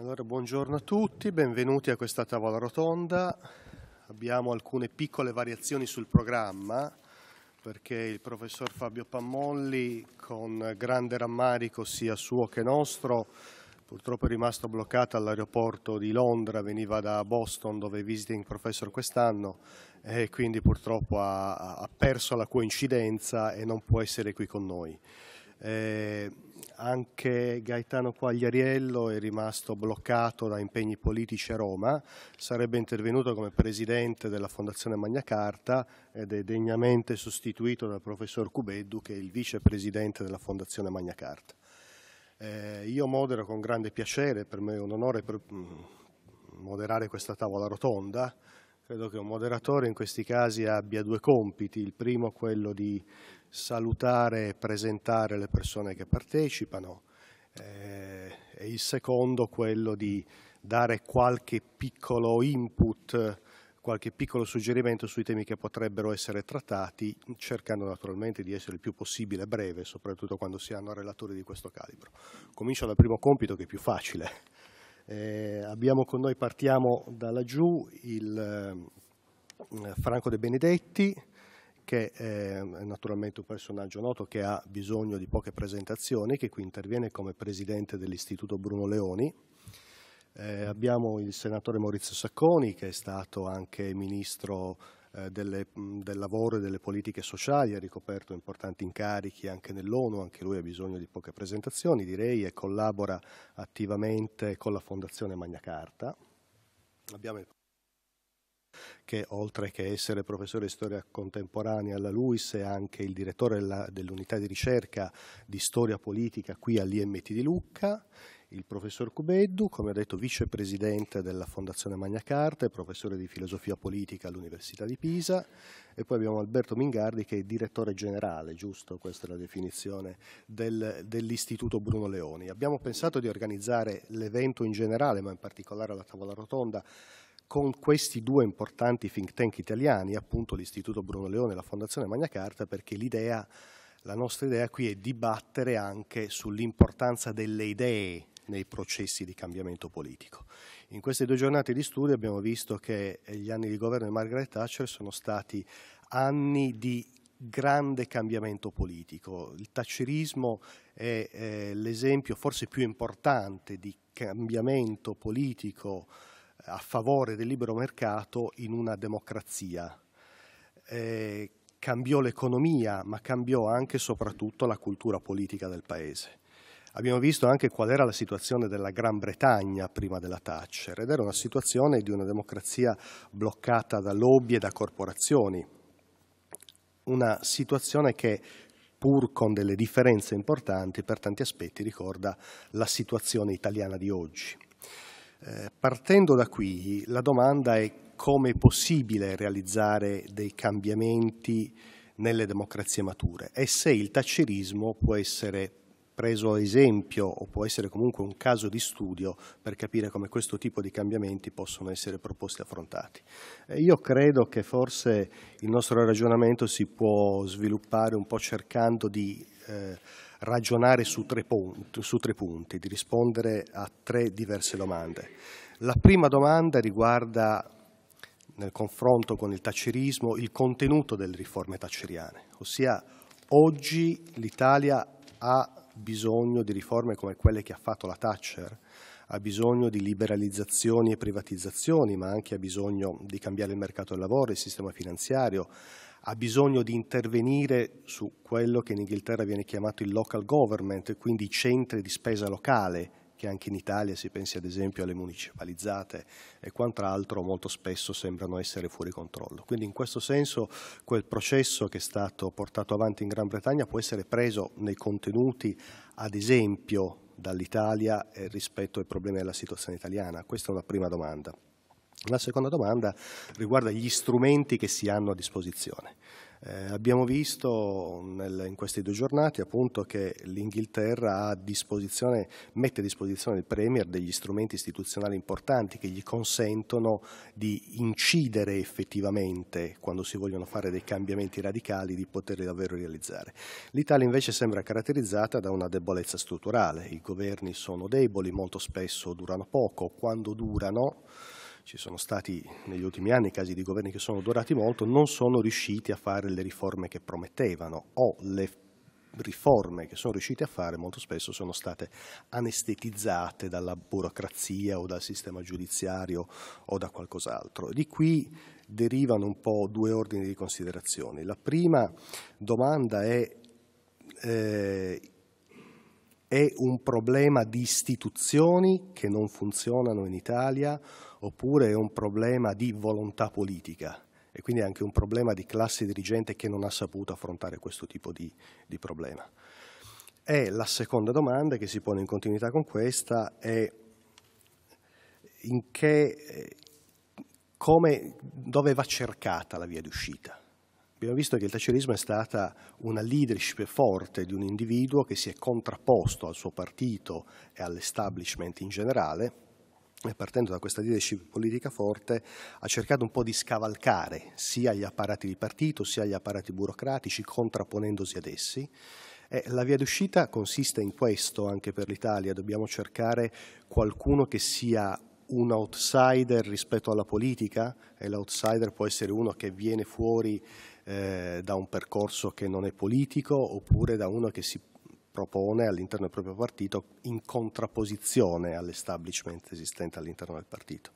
Allora, buongiorno a tutti, benvenuti a questa tavola rotonda. Abbiamo alcune piccole variazioni sul programma perché il professor Fabio Pammolli, con grande rammarico sia suo che nostro, purtroppo è rimasto bloccato all'aeroporto di Londra, veniva da Boston dove è visiting professor quest'anno e quindi purtroppo ha, ha perso la coincidenza e non può essere qui con noi. Eh, anche Gaetano Quagliariello è rimasto bloccato da impegni politici a Roma, sarebbe intervenuto come presidente della Fondazione Magna Carta ed è degnamente sostituito dal professor Cubeddu che è il vicepresidente della Fondazione Magna Carta. Eh, io modero con grande piacere, per me è un onore mm, moderare questa tavola rotonda, credo che un moderatore in questi casi abbia due compiti, il primo quello di salutare e presentare le persone che partecipano eh, e il secondo quello di dare qualche piccolo input, qualche piccolo suggerimento sui temi che potrebbero essere trattati, cercando naturalmente di essere il più possibile breve, soprattutto quando si hanno relatori di questo calibro. Comincio dal primo compito che è più facile. Eh, abbiamo con noi, partiamo da laggiù, il eh, Franco De Benedetti, che ehm, è naturalmente un personaggio noto che ha bisogno di poche presentazioni, che qui interviene come presidente dell'Istituto Bruno Leoni. Eh, abbiamo il senatore Maurizio Sacconi, che è stato anche ministro eh, delle, del lavoro e delle politiche sociali, ha ricoperto importanti incarichi anche nell'ONU, anche lui ha bisogno di poche presentazioni, direi, e collabora attivamente con la Fondazione Magna Carta. Abbiamo il che oltre che essere professore di storia contemporanea alla LUIS è anche il direttore dell'unità di ricerca di storia politica qui all'IMT di Lucca il professor Cubeddu, come ho detto vicepresidente della Fondazione Magna Carta e professore di filosofia politica all'Università di Pisa e poi abbiamo Alberto Mingardi che è direttore generale, giusto? Questa è la definizione del, dell'Istituto Bruno Leoni. Abbiamo pensato di organizzare l'evento in generale, ma in particolare la tavola rotonda con questi due importanti think tank italiani, appunto l'Istituto Bruno Leone e la Fondazione Magna Carta, perché l'idea, la nostra idea qui è dibattere anche sull'importanza delle idee nei processi di cambiamento politico. In queste due giornate di studio abbiamo visto che gli anni di governo di Margaret Thatcher sono stati anni di grande cambiamento politico. Il taccerismo è eh, l'esempio forse più importante di cambiamento politico a favore del libero mercato in una democrazia. Eh, cambiò l'economia, ma cambiò anche e soprattutto la cultura politica del Paese. Abbiamo visto anche qual era la situazione della Gran Bretagna prima della Thatcher ed era una situazione di una democrazia bloccata da lobby e da corporazioni, una situazione che pur con delle differenze importanti per tanti aspetti ricorda la situazione italiana di oggi. Eh, partendo da qui, la domanda è come è possibile realizzare dei cambiamenti nelle democrazie mature e se il taccerismo può essere preso a esempio o può essere comunque un caso di studio per capire come questo tipo di cambiamenti possono essere proposti e affrontati. io credo che forse il nostro ragionamento si può sviluppare un po' cercando di eh, ragionare su tre, punti, su tre punti, di rispondere a tre diverse domande. La prima domanda riguarda, nel confronto con il taccerismo, il contenuto delle riforme tacceriane, ossia oggi l'Italia ha bisogno di riforme come quelle che ha fatto la Thatcher, ha bisogno di liberalizzazioni e privatizzazioni, ma anche ha bisogno di cambiare il mercato del lavoro, il sistema finanziario, ha bisogno di intervenire su quello che in Inghilterra viene chiamato il local government, quindi i centri di spesa locale, che anche in Italia si pensi ad esempio alle municipalizzate e quant'altro, molto spesso sembrano essere fuori controllo. Quindi in questo senso quel processo che è stato portato avanti in Gran Bretagna può essere preso nei contenuti, ad esempio, dall'Italia eh, rispetto ai problemi della situazione italiana? Questa è una prima domanda. La seconda domanda riguarda gli strumenti che si hanno a disposizione. Eh, abbiamo visto nel, in queste due giornate appunto, che l'Inghilterra a mette a disposizione del Premier degli strumenti istituzionali importanti che gli consentono di incidere effettivamente quando si vogliono fare dei cambiamenti radicali di poterli davvero realizzare. L'Italia invece sembra caratterizzata da una debolezza strutturale, i governi sono deboli, molto spesso durano poco, quando durano ci sono stati negli ultimi anni casi di governi che sono durati molto, non sono riusciti a fare le riforme che promettevano o le riforme che sono riusciti a fare molto spesso sono state anestetizzate dalla burocrazia o dal sistema giudiziario o da qualcos'altro. Di qui derivano un po' due ordini di considerazioni. La prima domanda è eh, è un problema di istituzioni che non funzionano in Italia oppure è un problema di volontà politica e quindi anche un problema di classe dirigente che non ha saputo affrontare questo tipo di, di problema. E la seconda domanda che si pone in continuità con questa è in che, eh, come, dove va cercata la via d'uscita. Abbiamo visto che il tacerismo è stata una leadership forte di un individuo che si è contrapposto al suo partito e all'establishment in generale partendo da questa leadership politica forte, ha cercato un po' di scavalcare sia gli apparati di partito sia gli apparati burocratici, contrapponendosi ad essi. Eh, la via d'uscita consiste in questo anche per l'Italia, dobbiamo cercare qualcuno che sia un outsider rispetto alla politica e l'outsider può essere uno che viene fuori eh, da un percorso che non è politico oppure da uno che si propone all'interno del proprio partito in contrapposizione all'establishment esistente all'interno del partito.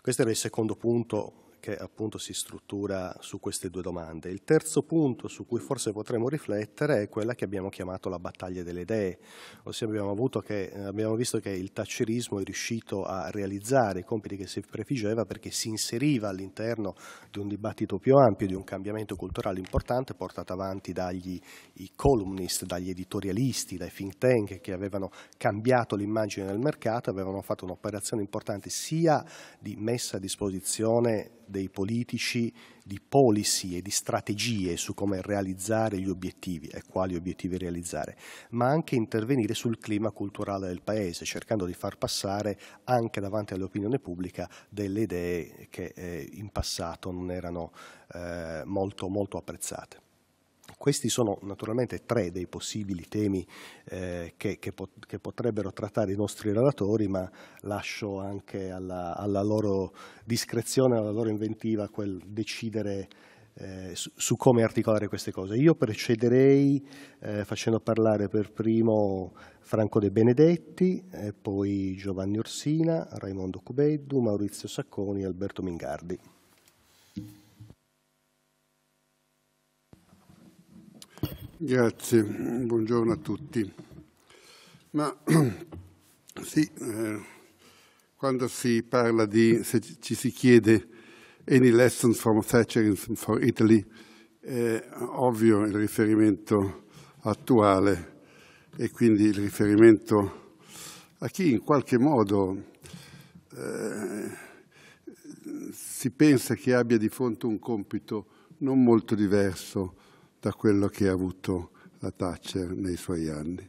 Questo era il secondo punto che appunto si struttura su queste due domande. Il terzo punto su cui forse potremmo riflettere è quella che abbiamo chiamato la battaglia delle idee, ossia abbiamo, che, eh, abbiamo visto che il tacerismo è riuscito a realizzare i compiti che si prefiggeva perché si inseriva all'interno di un dibattito più ampio, di un cambiamento culturale importante portato avanti dagli columnist, dagli editorialisti, dai think tank che avevano cambiato l'immagine del mercato, avevano fatto un'operazione importante sia di messa a disposizione dei politici di policy e di strategie su come realizzare gli obiettivi e quali obiettivi realizzare, ma anche intervenire sul clima culturale del Paese, cercando di far passare anche davanti all'opinione pubblica delle idee che eh, in passato non erano eh, molto, molto apprezzate. Questi sono naturalmente tre dei possibili temi eh, che, che, pot che, potrebbero trattare i nostri relatori, ma lascio anche alla, alla loro discrezione, alla loro inventiva quel decidere eh, su, su, come articolare queste cose. Io precederei eh, facendo parlare per primo Franco De Benedetti, eh, poi Giovanni Orsina, Raimondo Cubeddu, Maurizio Sacconi e Alberto Mingardi. Grazie, buongiorno a tutti. Ma sì, eh, quando si parla di, se ci si chiede any lessons from Thatcher for Italy, è ovvio il riferimento attuale e quindi il riferimento a chi in qualche modo eh, si pensa che abbia di fronte un compito non molto diverso da quello che ha avuto la Thatcher nei suoi anni.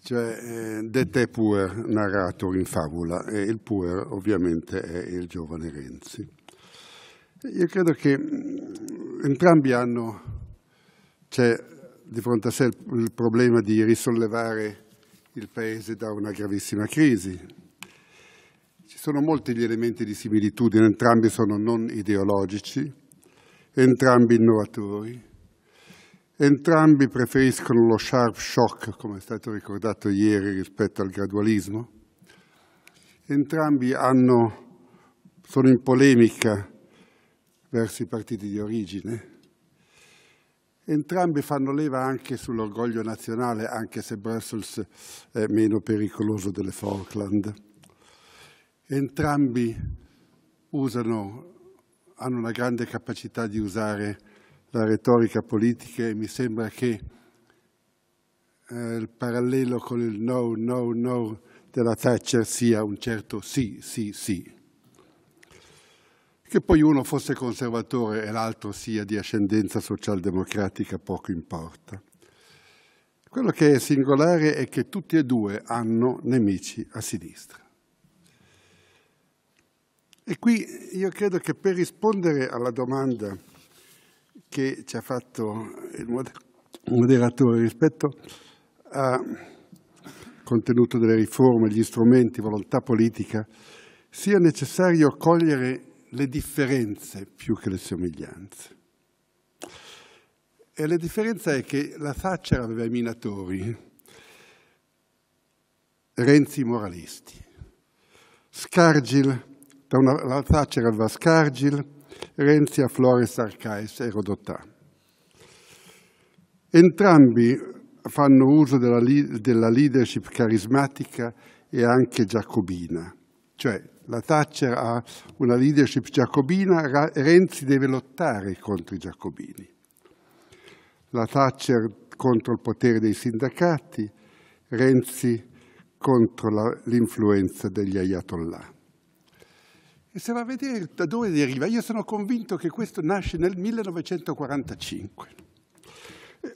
Cioè, eh, de te puer narrato in favola e il puer ovviamente è il giovane Renzi. Io credo che mm, entrambi hanno, c'è di fronte a sé il problema di risollevare il Paese da una gravissima crisi. Ci sono molti gli elementi di similitudine, entrambi sono non ideologici, entrambi innovatori, Entrambi preferiscono lo sharp shock, come è stato ricordato ieri, rispetto al gradualismo. Entrambi hanno, sono in polemica verso i partiti di origine. Entrambi fanno leva anche sull'orgoglio nazionale, anche se Brussels è meno pericoloso delle Falkland. Entrambi usano, hanno una grande capacità di usare la retorica politica e mi sembra che eh, il parallelo con il no, no, no della Thatcher sia un certo sì, sì, sì. Che poi uno fosse conservatore e l'altro sia di ascendenza socialdemocratica poco importa. Quello che è singolare è che tutti e due hanno nemici a sinistra. E qui io credo che per rispondere alla domanda che ci ha fatto il moderatore rispetto al contenuto delle riforme, gli strumenti, volontà politica, sia necessario cogliere le differenze più che le somiglianze. E la differenza è che la Thatcher aveva i minatori, Renzi i moralisti. Scargil, una, la Thatcher aveva Scargil, Renzi a Flores Arcais e Rodotà. Entrambi fanno uso della, della leadership carismatica e anche giacobina, cioè la Thatcher ha una leadership giacobina, Renzi deve lottare contro i giacobini. La Thatcher contro il potere dei sindacati, Renzi contro l'influenza degli ayatollah e se va a vedere da dove deriva, io sono convinto che questo nasce nel 1945. Eh,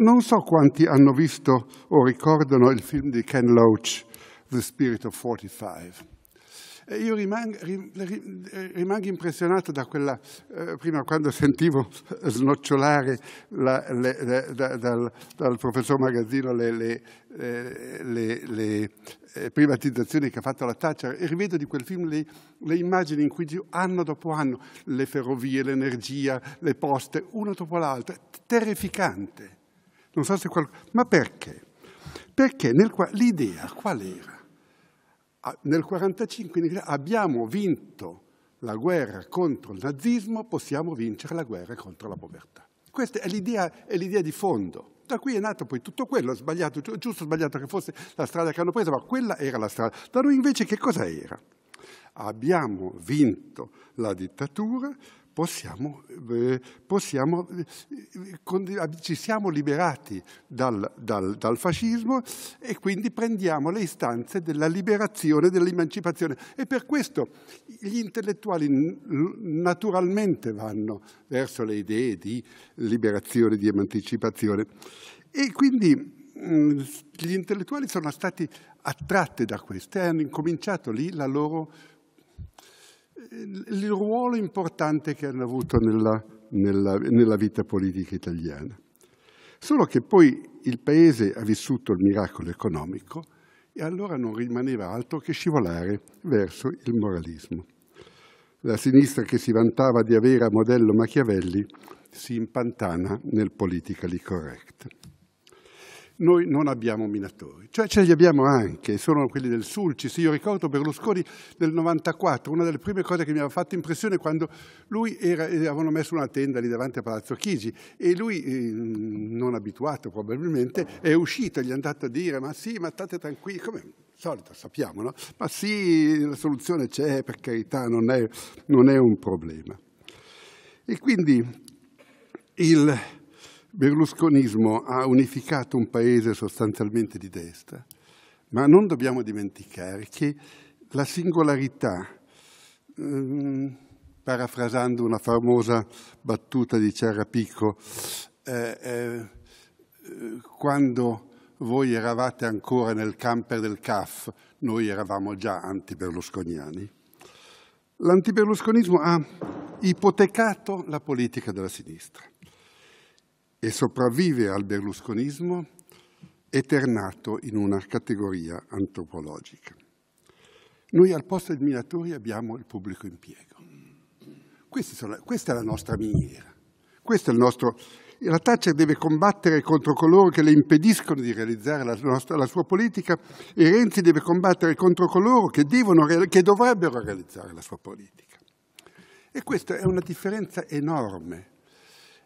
non so quanti hanno visto o ricordano il film di Ken Loach, The Spirit of 45 io rimango, rimango, impressionato da quella, eh, prima quando sentivo snocciolare la, le, da, da, dal, dal, professor Magazzino le, le, eh, le, eh, privatizzazioni che ha fatto la Thatcher e rivedo di quel film le, immagini in cui anno dopo anno le ferrovie, l'energia, le poste, una dopo l'altra, terrificante. Non so se qualcuno... Ma perché? Perché nel... l'idea qual era? nel 1945 abbiamo vinto la guerra contro il nazismo, possiamo vincere la guerra contro la povertà. Questa è l'idea di fondo. Da qui è nato poi tutto quello, sbagliato, giusto o sbagliato che fosse la strada che hanno preso, ma quella era la strada. Da noi invece che cosa era? Abbiamo vinto la dittatura, Possiamo, eh, possiamo, eh, ci siamo liberati dal, dal, dal, fascismo e quindi prendiamo le istanze della liberazione, dell'emancipazione. E per questo gli intellettuali naturalmente vanno verso le idee di liberazione, di emancipazione. E quindi mm, gli intellettuali sono stati attratti da questo e hanno incominciato lì la loro il ruolo importante che hanno avuto nella, nella, nella vita politica italiana. Solo che poi il paese ha vissuto il miracolo economico e allora non rimaneva altro che scivolare verso il moralismo. La sinistra che si vantava di avere a modello Machiavelli si impantana nel politically correct noi non abbiamo minatori. Cioè ce li abbiamo anche, sono quelli del Sulcis. Io ricordo Berlusconi del 94, una delle prime cose che mi aveva fatto impressione quando lui era, avevano messo una tenda lì davanti a Palazzo Chigi e lui, eh, non abituato probabilmente, è uscito e gli è andato a dire ma sì, ma state tranquilli, come solito sappiamo, no? Ma sì, la soluzione c'è, per carità, non è, non è un problema. E quindi il berlusconismo ha unificato un paese sostanzialmente di destra, ma non dobbiamo dimenticare che la singolarità, ehm, parafrasando una famosa battuta di Ciarapico, eh, eh, quando voi eravate ancora nel camper del CAF, noi eravamo già anti-berlusconiani. L'antiberlusconismo ha ipotecato la politica della sinistra e sopravvive al berlusconismo eternato in una categoria antropologica. Noi al posto dei minatori abbiamo il pubblico impiego. Sono, questa è la nostra miniera. Questo è il nostro... La Thatcher deve combattere contro coloro che le impediscono di realizzare la, nostra, la sua politica e Renzi deve combattere contro coloro che, devono, che dovrebbero realizzare la sua politica. E questa è una differenza enorme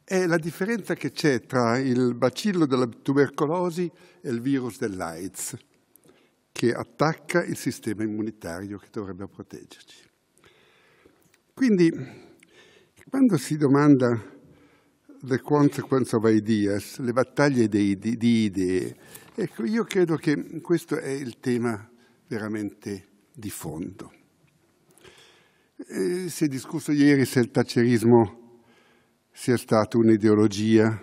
è la differenza che c'è tra il bacillo della tubercolosi e il virus dell'AIDS, che attacca il sistema immunitario che dovrebbe proteggerci. Quindi, quando si domanda the consequence of ideas, le battaglie di, di, di idee, ecco, io credo che questo è il tema veramente di fondo. Eh, si è discusso ieri se il tacerismo sia stata un'ideologia.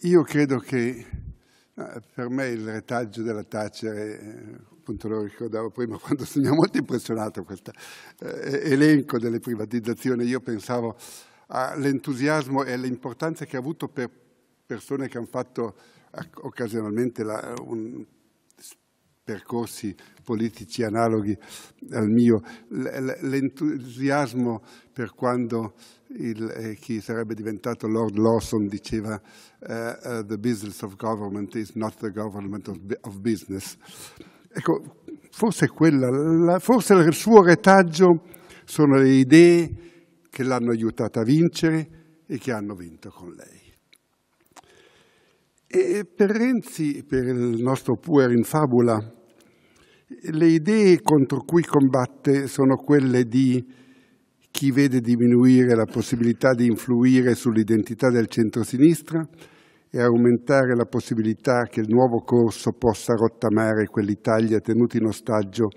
Io credo che per me il retaggio della Thatcher, appunto lo ricordavo prima quando sono molto impressionato questo eh, elenco delle privatizzazioni, io pensavo all'entusiasmo e all'importanza che ha avuto per persone che hanno fatto eh, occasionalmente la, un percorsi politici analoghi al mio, l'entusiasmo per quando il, eh, chi sarebbe diventato Lord Lawson diceva uh, uh, the business of government is not the government of, of business. Ecco, forse, quella, la, forse il suo retaggio sono le idee che l'hanno aiutata a vincere e che hanno vinto con lei. E per Renzi, per il nostro puer in fabula, le idee contro cui combatte sono quelle di chi vede diminuire la possibilità di influire sull'identità del centrosinistra e aumentare la possibilità che il nuovo corso possa rottamare quell'Italia tenuta in ostaggio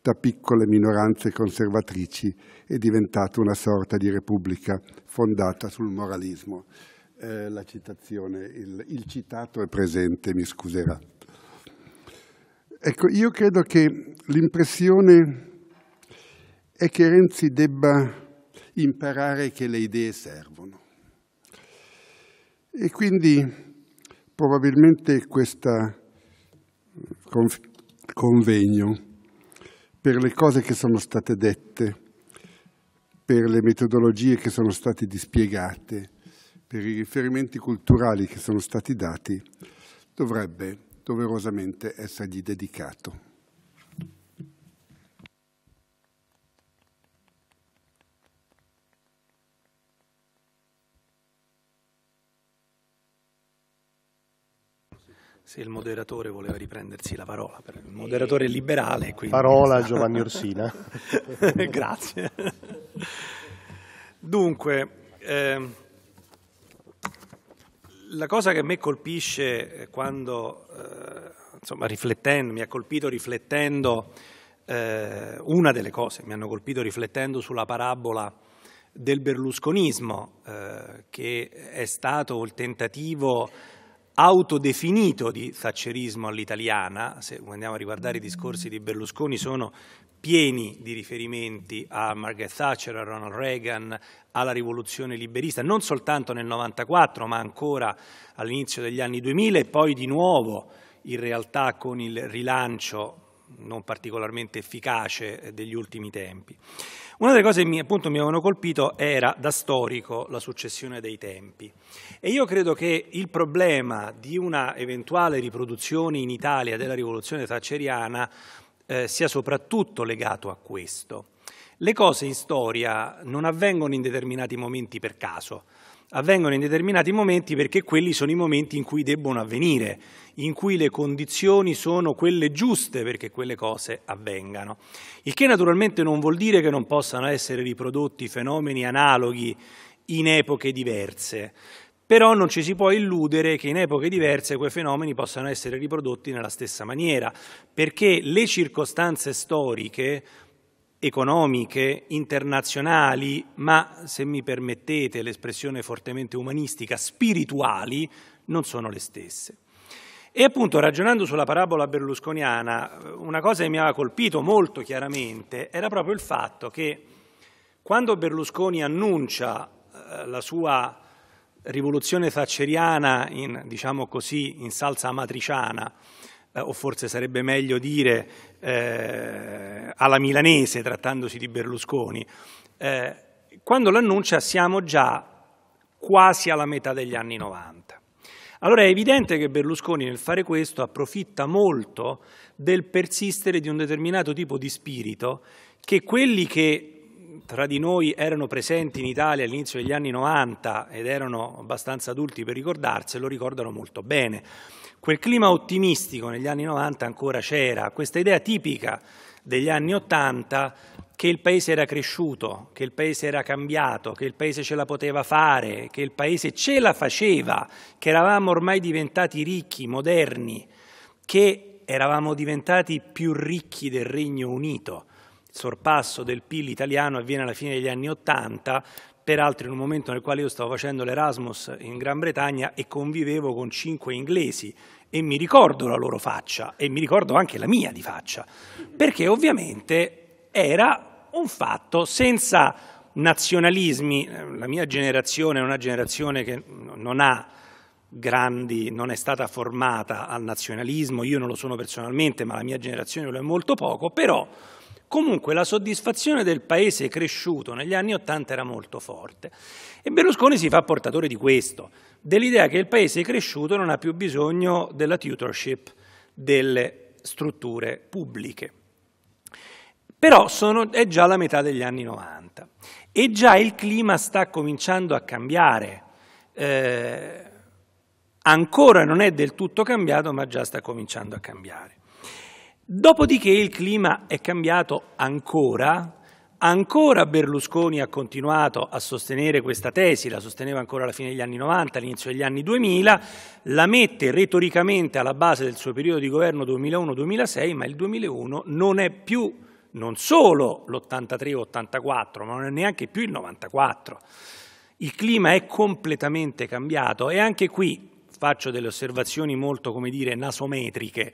da piccole minoranze conservatrici e diventata una sorta di repubblica fondata sul moralismo eh, la citazione, il, il citato è presente, mi scuserà. Ecco, io credo che l'impressione è che Renzi debba imparare che le idee servono. E quindi probabilmente questo eh, convegno per le cose che sono state dette, per le metodologie che sono state dispiegate, per i riferimenti culturali che sono stati dati, dovrebbe doverosamente essergli dedicato. Se il moderatore voleva riprendersi la parola, per il moderatore liberale. Parola Giovanni Orsina. Grazie. Dunque, eh, la cosa che a me colpisce eh, quando, eh, insomma, riflettendo, mi ha colpito riflettendo, eh, una delle cose mi hanno colpito riflettendo sulla parabola del berlusconismo, eh, che è stato il tentativo autodefinito di thatcherismo all'italiana, se andiamo a riguardare i discorsi di Berlusconi, sono pieni di riferimenti a Margaret Thatcher, a Ronald Reagan, alla rivoluzione liberista, non soltanto nel 1994, ma ancora all'inizio degli anni 2000 e poi di nuovo in realtà con il rilancio non particolarmente efficace degli ultimi tempi. Una delle cose che mi, appunto mi avevano colpito era da storico la successione dei tempi e io credo che il problema di una eventuale riproduzione in Italia della rivoluzione thatcheriana eh, sia soprattutto legato a questo. Le cose in storia non avvengono in determinati momenti per caso, avvengono in determinati momenti perché quelli sono i momenti in cui debbono avvenire, in cui le condizioni sono quelle giuste perché quelle cose avvengano. Il che naturalmente non vuol dire che non possano essere riprodotti fenomeni analoghi in epoche diverse, però non ci si può illudere che in epoche diverse quei fenomeni possano essere riprodotti nella stessa maniera, perché le circostanze storiche economiche, internazionali, ma se mi permettete l'espressione fortemente umanistica, spirituali, non sono le stesse. E appunto ragionando sulla parabola berlusconiana, una cosa che mi aveva colpito molto chiaramente era proprio il fatto che quando Berlusconi annuncia eh, la sua rivoluzione thatcheriana in, diciamo così, in salsa amatriciana, eh, o forse sarebbe meglio dire eh, alla milanese, trattandosi di Berlusconi, eh, quando l'annuncia siamo già quasi alla metà degli anni 90. Allora è evidente che Berlusconi nel fare questo approfitta molto del persistere di un determinato tipo di spirito che quelli che tra di noi erano presenti in Italia all'inizio degli anni 90 ed erano abbastanza adulti per ricordarselo, ricordano molto bene. Quel clima ottimistico negli anni 90 ancora c'era, questa idea tipica degli anni 80 che il paese era cresciuto, che il paese era cambiato, che il paese ce la poteva fare, che il paese ce la faceva, che eravamo ormai diventati ricchi, moderni, che eravamo diventati più ricchi del Regno Unito. Il sorpasso del PIL italiano avviene alla fine degli anni Ottanta, peraltro in un momento nel quale io stavo facendo l'Erasmus in Gran Bretagna e convivevo con cinque inglesi e mi ricordo la loro faccia e mi ricordo anche la mia di faccia, perché ovviamente era un fatto senza nazionalismi, eh, la mia generazione è una generazione che non ha grandi, non è stata formata al nazionalismo, io non lo sono personalmente, ma la mia generazione lo è molto poco, però Comunque la soddisfazione del paese cresciuto negli anni Ottanta era molto forte e Berlusconi si fa portatore di questo, dell'idea che il paese cresciuto non ha più bisogno della tutorship delle strutture pubbliche. Però sono, è già la metà degli anni 90 e già il clima sta cominciando a cambiare. Eh, ancora non è del tutto cambiato, ma già sta cominciando a cambiare. Dopodiché il clima è cambiato ancora, ancora Berlusconi ha continuato a sostenere questa tesi, la sosteneva ancora alla fine degli anni 90, all'inizio degli anni 2000, la mette retoricamente alla base del suo periodo di governo 2001-2006, ma il 2001 non è più non solo l'83-84, ma non è neanche più il 94. Il clima è completamente cambiato e anche qui faccio delle osservazioni molto, come dire, nasometriche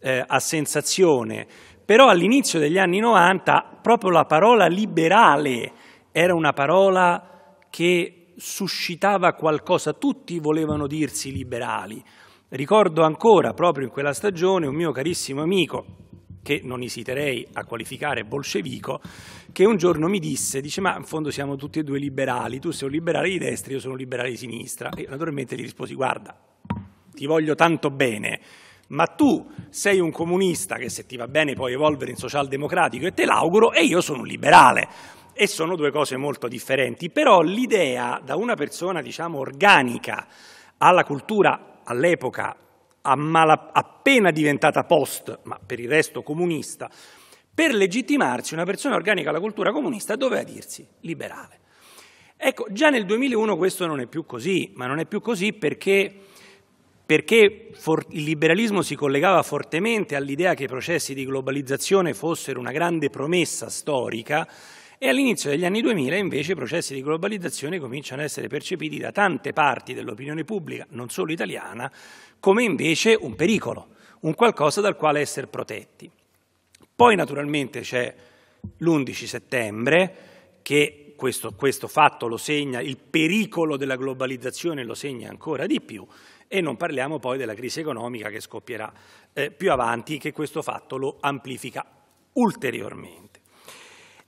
eh, a sensazione, però all'inizio degli anni 90 proprio la parola liberale era una parola che suscitava qualcosa, tutti volevano dirsi liberali. Ricordo ancora, proprio in quella stagione, un mio carissimo amico, che non esiterei a qualificare bolscevico, che un giorno mi disse, dice ma in fondo siamo tutti e due liberali, tu sei un liberale di destra, io sono un liberale di sinistra. E naturalmente gli risposi guarda, ti voglio tanto bene, ma tu sei un comunista che se ti va bene puoi evolvere in socialdemocratico e te l'auguro e io sono un liberale. E sono due cose molto differenti, però l'idea da una persona, diciamo, organica alla cultura all'epoca mala, appena diventata post, ma per il resto comunista, per legittimarsi una persona organica alla cultura comunista doveva dirsi liberale. Ecco, già nel 2001 questo non è più così, ma non è più così perché perché il liberalismo si collegava fortemente all'idea che i processi di globalizzazione fossero una grande promessa storica e all'inizio degli anni 2000 invece i processi di globalizzazione cominciano ad essere percepiti da tante parti dell'opinione pubblica, non solo italiana, come invece un pericolo, un qualcosa dal quale essere protetti. Poi naturalmente c'è l'11 settembre che questo, questo fatto lo segna, il pericolo della globalizzazione lo segna ancora di più e non parliamo poi della crisi economica che scoppierà eh, più avanti che questo fatto lo amplifica ulteriormente.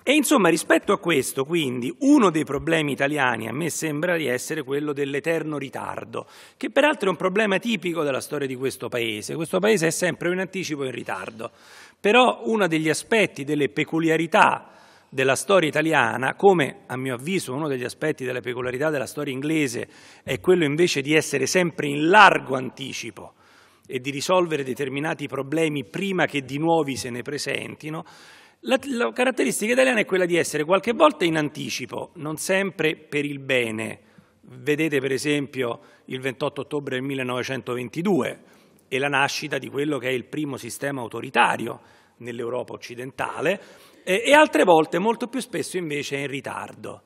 E insomma rispetto a questo quindi uno dei problemi italiani a me sembra di essere quello dell'eterno ritardo, che peraltro è un problema tipico della storia di questo Paese, questo Paese è sempre in anticipo e in ritardo, però uno degli aspetti, delle peculiarità della storia italiana, come a mio avviso uno degli aspetti della peculiarità della storia inglese è quello invece di essere sempre in largo anticipo e di risolvere determinati problemi prima che di nuovi se ne presentino, la, la caratteristica italiana è quella di essere qualche volta in anticipo, non sempre per il bene. Vedete per esempio il 28 ottobre 1922 e la nascita di quello che è il primo sistema autoritario nell'Europa occidentale, e, eh, e altre volte, molto più spesso invece, è in ritardo.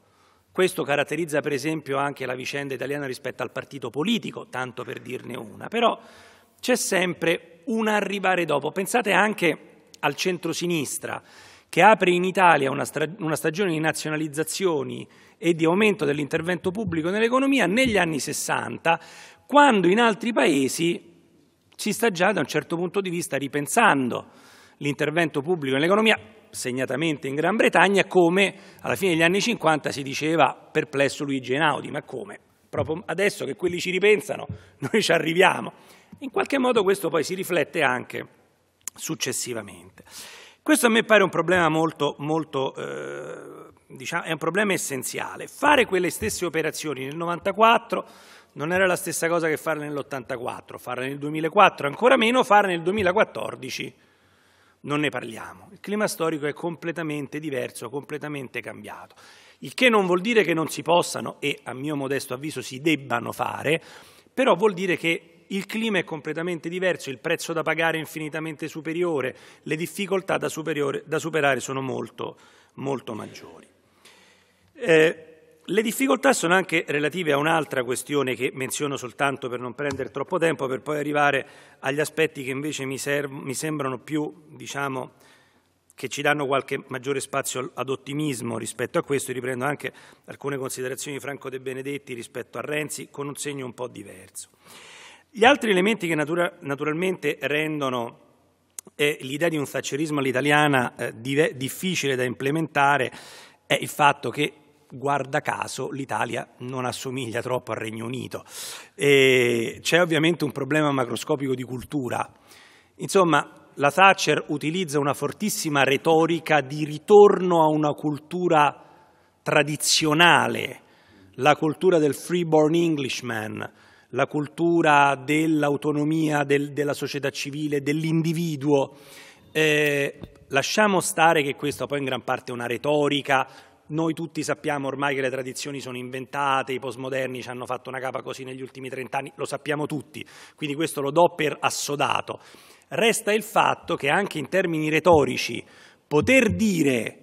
Questo caratterizza per esempio anche la vicenda italiana rispetto al partito politico, tanto per dirne una, però c'è sempre un arrivare dopo. Pensate anche al centrosinistra che apre in Italia una, una stagione di nazionalizzazioni e di aumento dell'intervento pubblico nell'economia negli anni 60, quando in altri paesi si sta già da un certo punto di vista ripensando l'intervento pubblico nell'economia, segnatamente in Gran Bretagna, come alla fine degli anni 50 si diceva perplesso Luigi Einaudi, ma come? Proprio adesso che quelli ci ripensano, noi ci arriviamo. In qualche modo questo poi si riflette anche successivamente. Questo a me pare un problema molto, molto eh, diciamo, è un problema essenziale. Fare quelle stesse operazioni nel 94 non era la stessa cosa che farle nell'84, farle nel 2004 ancora meno, farle nel 2014 non ne parliamo. Il clima storico è completamente diverso, completamente cambiato. Il che non vuol dire che non si possano e a mio modesto avviso si debbano fare, però vuol dire che il clima è completamente diverso, il prezzo da pagare è infinitamente superiore, le difficoltà da, da superare sono molto, molto maggiori. Eh, le difficoltà sono anche relative a un'altra questione che menziono soltanto per non prendere troppo tempo, per poi arrivare agli aspetti che invece mi, mi sembrano più, diciamo, che ci danno qualche maggiore spazio ad ottimismo rispetto a questo. Riprendo anche alcune considerazioni di Franco De Benedetti rispetto a Renzi, con un segno un po' diverso. Gli altri elementi che natura, naturalmente rendono eh, l'idea di un thatcherismo all'italiana eh, difficile da implementare è il fatto che guarda caso l'Italia non assomiglia troppo al Regno Unito. E c'è ovviamente un problema macroscopico di cultura. Insomma, la Thatcher utilizza una fortissima retorica di ritorno a una cultura tradizionale, la cultura del freeborn Englishman, la cultura dell'autonomia del, della società civile, dell'individuo. Eh, lasciamo stare che questa poi in gran parte è una retorica, noi tutti sappiamo ormai che le tradizioni sono inventate, i postmoderni ci hanno fatto una capa così negli ultimi trent'anni, lo sappiamo tutti, quindi questo lo do per assodato. Resta il fatto che anche in termini retorici poter dire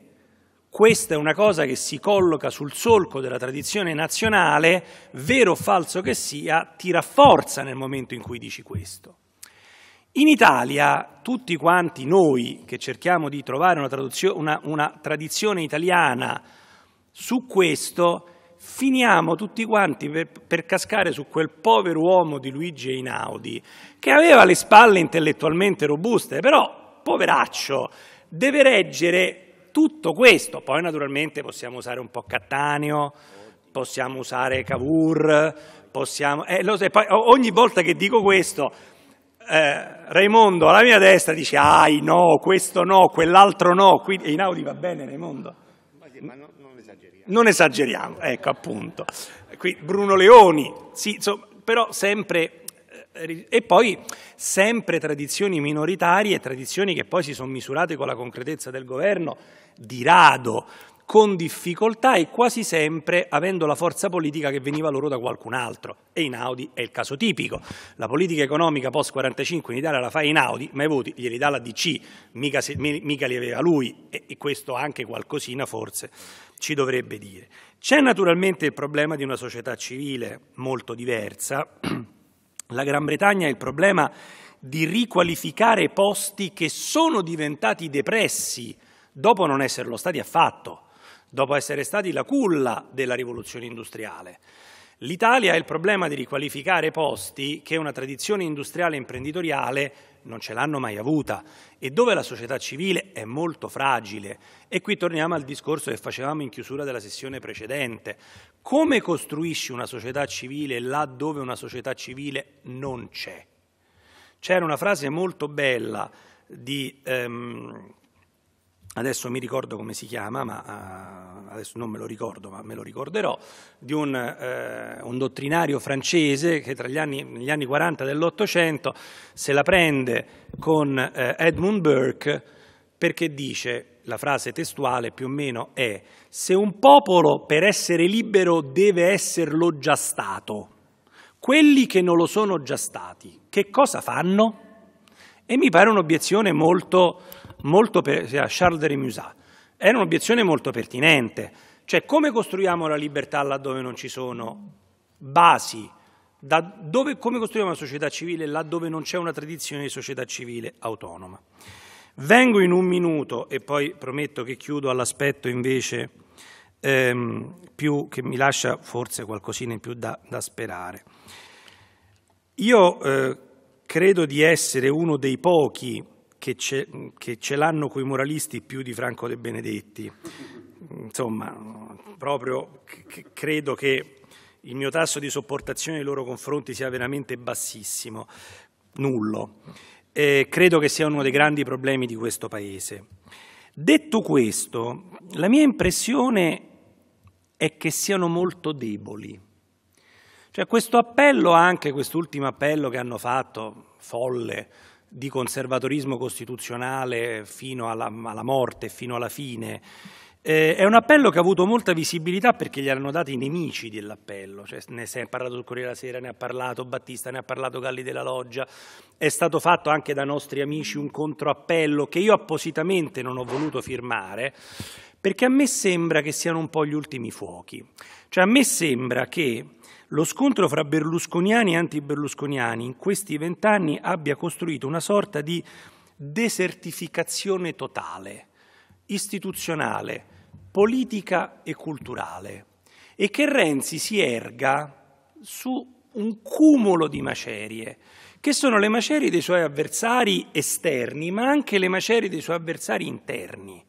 questa è una cosa che si colloca sul solco della tradizione nazionale, vero o falso che sia, ti rafforza nel momento in cui dici questo. In Italia tutti quanti noi che cerchiamo di trovare una, una, una tradizione italiana su questo, finiamo tutti quanti per, per, cascare su quel povero uomo di Luigi Einaudi, che aveva le spalle intellettualmente robuste, però, poveraccio, deve reggere tutto questo. Poi naturalmente possiamo usare un po' Cattaneo, possiamo usare Cavour, possiamo... Eh, so, poi, ogni volta che dico questo eh, Raimondo alla mia destra dice ai no, questo no, quell'altro no, qui in Audi va bene Raimondo. Ma no, non esageriamo. Non esageriamo, ecco appunto. Qui Bruno Leoni, sì, insomma, però sempre... Eh, e poi sempre tradizioni minoritarie, tradizioni che poi si sono misurate con la concretezza del governo, di rado con difficoltà e quasi sempre avendo la forza politica che veniva loro da qualcun altro. E in Audi è il caso tipico. La politica economica post 45 in Italia la fa in Audi, ma i voti glieli dà la DC, mica, se, mica li aveva lui e, e questo anche qualcosina forse ci dovrebbe dire. C'è naturalmente il problema di una società civile molto diversa. La Gran Bretagna ha il problema di riqualificare posti che sono diventati depressi dopo non esserlo stati affatto dopo essere stati la culla della rivoluzione industriale. L'Italia ha il problema di riqualificare posti che una tradizione industriale e imprenditoriale non ce l'hanno mai avuta e dove la società civile è molto fragile. E qui torniamo al discorso che facevamo in chiusura della sessione precedente. Come costruisci una società civile là dove una società civile non c'è? C'era una frase molto bella di... Ehm, adesso mi ricordo come si chiama, ma uh, adesso non me lo ricordo, ma me lo ricorderò, di un, uh, un dottrinario francese che tra gli anni, negli anni 40 dell'Ottocento se la prende con uh, Edmund Burke perché dice, la frase testuale più o meno è, se un popolo per essere libero deve esserlo già stato, quelli che non lo sono già stati, che cosa fanno? E mi pare un'obiezione molto molto per, Charles de Remusat, era un'obiezione molto pertinente, cioè come costruiamo la libertà laddove non ci sono basi, dove, come costruiamo la società civile laddove non c'è una tradizione di società civile autonoma. Vengo in un minuto e poi prometto che chiudo all'aspetto invece ehm, più, che mi lascia forse qualcosina in più da, da sperare. Io eh, credo di essere uno dei pochi che ce, che ce l'hanno coi moralisti più di Franco De Benedetti. Insomma, proprio credo che il mio tasso di sopportazione nei loro confronti sia veramente bassissimo, nullo. Eh, credo che sia uno dei grandi problemi di questo Paese. Detto questo, la mia impressione è che siano molto deboli. Cioè questo appello, anche quest'ultimo appello che hanno fatto, folle, di conservatorismo costituzionale fino alla, alla morte, fino alla fine. Eh, è un appello che ha avuto molta visibilità perché gli hanno dati i nemici dell'appello, cioè, ne si è parlato il Corriere della Sera, ne ha parlato Battista, ne ha parlato Galli della Loggia, è stato fatto anche da nostri amici un controappello che io appositamente non ho voluto firmare perché a me sembra che siano un po' gli ultimi fuochi, cioè a me sembra che lo scontro fra berlusconiani e anti-berlusconiani in questi vent'anni abbia costruito una sorta di desertificazione totale, istituzionale, politica e culturale, e che Renzi si erga su un cumulo di macerie, che sono le macerie dei suoi avversari esterni, ma anche le macerie dei suoi avversari interni.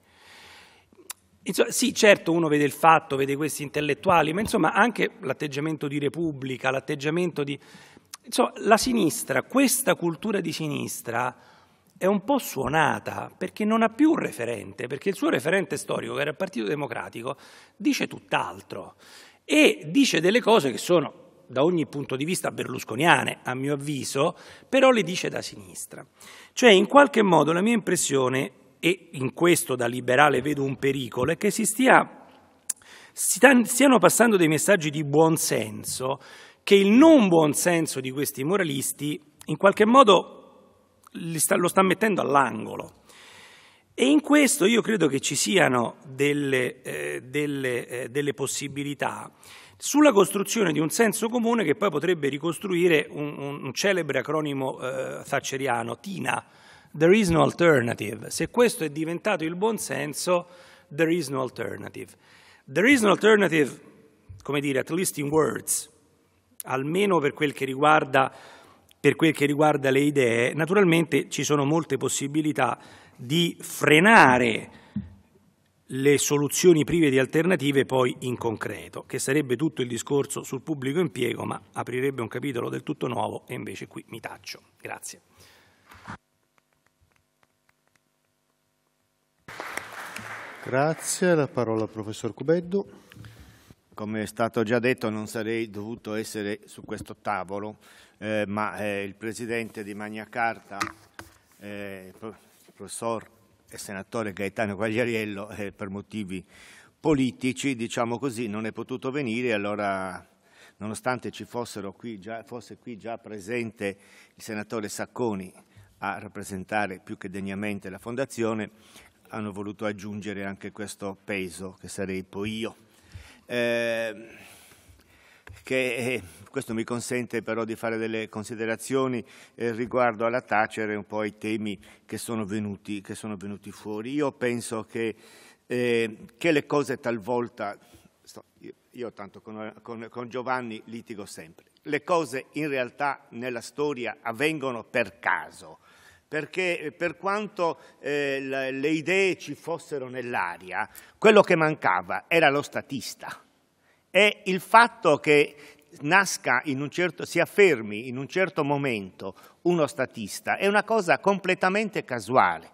Insomma, sì, certo uno vede il fatto, vede questi intellettuali, ma insomma anche l'atteggiamento di Repubblica, l'atteggiamento di... Insomma, la sinistra, questa cultura di sinistra è un po' suonata perché non ha più un referente, perché il suo referente storico, che era il Partito Democratico, dice tutt'altro e dice delle cose che sono da ogni punto di vista berlusconiane, a mio avviso, però le dice da sinistra. Cioè, in qualche modo la mia impressione e in questo da liberale vedo un pericolo, è che si stia stiano passando dei messaggi di buonsenso che il non buonsenso di questi moralisti in qualche modo lo sta mettendo all'angolo. E in questo io credo che ci siano delle, eh, delle, eh, delle, possibilità sulla costruzione di un senso comune che poi potrebbe ricostruire un, un celebre acronimo eh, thatcheriano, TINA, There is no alternative. Se questo è diventato il buon senso, there is no alternative. There is no alternative, come dire, at least in words, almeno per quel che riguarda, quel che riguarda le idee, naturalmente ci sono molte possibilità di frenare le soluzioni prive di alternative poi in concreto, che sarebbe tutto il discorso sul pubblico impiego, ma aprirebbe un capitolo del tutto nuovo e invece qui mi taccio. Grazie. Grazie, la parola al professor Cubeddu. Come è stato già detto non sarei dovuto essere su questo tavolo, eh, ma eh, il presidente di Magna Carta, eh, il professor e senatore Gaetano Quagliariello, eh, per motivi politici, diciamo così, non è potuto venire, allora nonostante ci qui già, fosse qui già presente il senatore Sacconi a rappresentare più che degnamente la Fondazione, hanno voluto aggiungere anche questo peso, che sarei poi io. Ehm, eh, che, questo mi consente però di fare delle considerazioni eh, riguardo alla tacere un po' ai temi che sono venuti, che sono venuti fuori. Io penso che, eh, che le cose talvolta, sto, io, io, tanto con, con, con Giovanni litigo sempre, le cose in realtà nella storia avvengono per caso, perché eh, per quanto eh, le idee ci fossero nell'aria, quello che mancava era lo statista. E il fatto che nasca in un certo, si affermi in un certo momento uno statista è una cosa completamente casuale,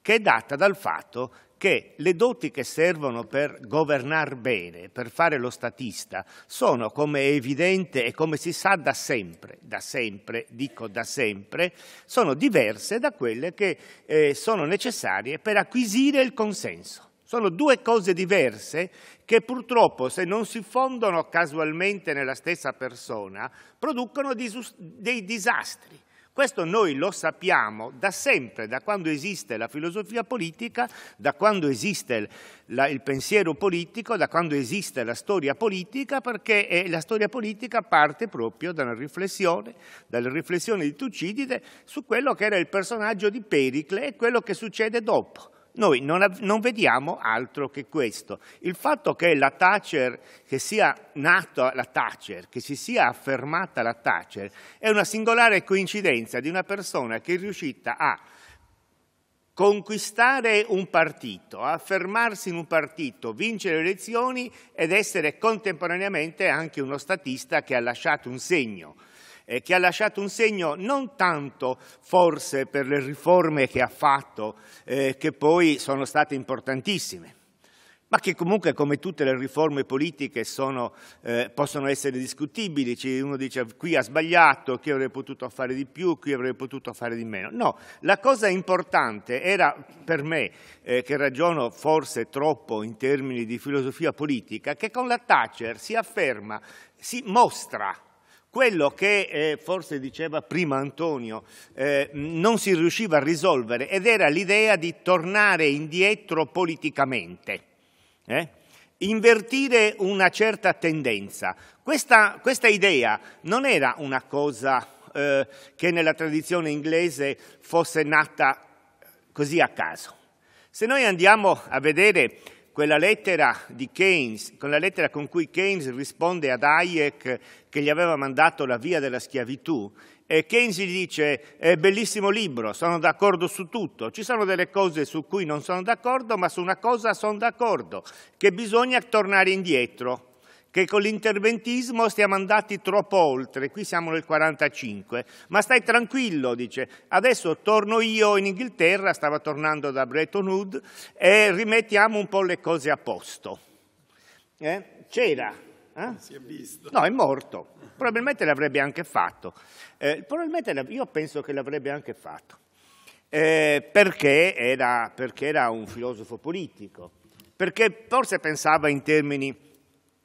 che è data dal fatto che le doti che servono per governare bene, per fare lo statista, sono, come è evidente e come si sa da sempre, da sempre, dico da sempre, sono diverse da quelle che eh, sono necessarie per acquisire il consenso. Sono due cose diverse che purtroppo, se non si fondono casualmente nella stessa persona, producono dei disastri. Questo noi lo sappiamo da sempre, da quando esiste la filosofia politica, da quando esiste la, il pensiero politico, da quando esiste la storia politica, perché eh, la storia politica parte proprio dalla riflessione, dalla riflessione di Tucidide su quello che era il personaggio di Pericle e quello che succede dopo. Noi non, non, vediamo altro che questo. Il fatto che la Thatcher, che sia nata la Thatcher, che si sia affermata la Thatcher, è una singolare coincidenza di una persona che è riuscita a conquistare un partito, affermarsi in un partito, vincere le elezioni ed essere contemporaneamente anche uno statista che ha lasciato un segno e che ha lasciato un segno non tanto forse per le riforme che ha fatto, eh, che poi sono state importantissime, ma che comunque come tutte le riforme politiche sono, eh, possono essere discutibili, uno dice qui ha sbagliato, qui avrei potuto fare di più, qui avrei potuto fare di meno. No, la cosa importante era per me, eh, che ragiono forse troppo in termini di filosofia politica, che con la Thatcher si afferma, si mostra quello che eh, forse diceva prima Antonio eh, non si riusciva a risolvere ed era l'idea di tornare indietro politicamente. Eh? Invertire una certa tendenza. Questa, questa idea non era una cosa eh, che nella tradizione inglese fosse nata così a caso. Se noi andiamo a vedere quella lettera di Keynes, con la lettera con cui Keynes risponde ad Hayek che gli aveva mandato la via della schiavitù, e Keynes gli dice, è bellissimo libro, sono d'accordo su tutto, ci sono delle cose su cui non sono d'accordo, ma su una cosa sono d'accordo, che bisogna tornare indietro, che con l'interventismo stiamo andati troppo oltre, qui siamo nel 45, ma stai tranquillo, dice, adesso torno io in Inghilterra, stava tornando da Bretton Woods, e rimettiamo un po' le cose a posto. Eh? C'era. Eh? Si è visto. No, è morto. Probabilmente l'avrebbe anche fatto. Eh, probabilmente io penso che l'avrebbe anche fatto. Eh, perché era, perché era un filosofo politico, perché forse pensava in termini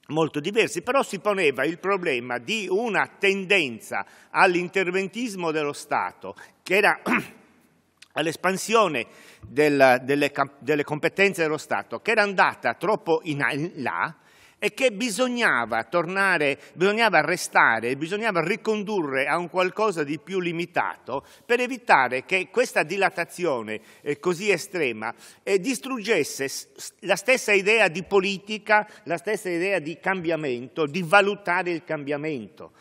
molto diversi, però si poneva il problema di una tendenza all'interventismo dello Stato, che era all'espansione delle, delle competenze dello Stato, che era andata troppo in là e che bisognava tornare, bisognava restare, bisognava ricondurre a un qualcosa di più limitato per evitare che questa dilatazione eh, così estrema eh, distruggesse la stessa idea di politica, la stessa idea di cambiamento, di valutare il cambiamento.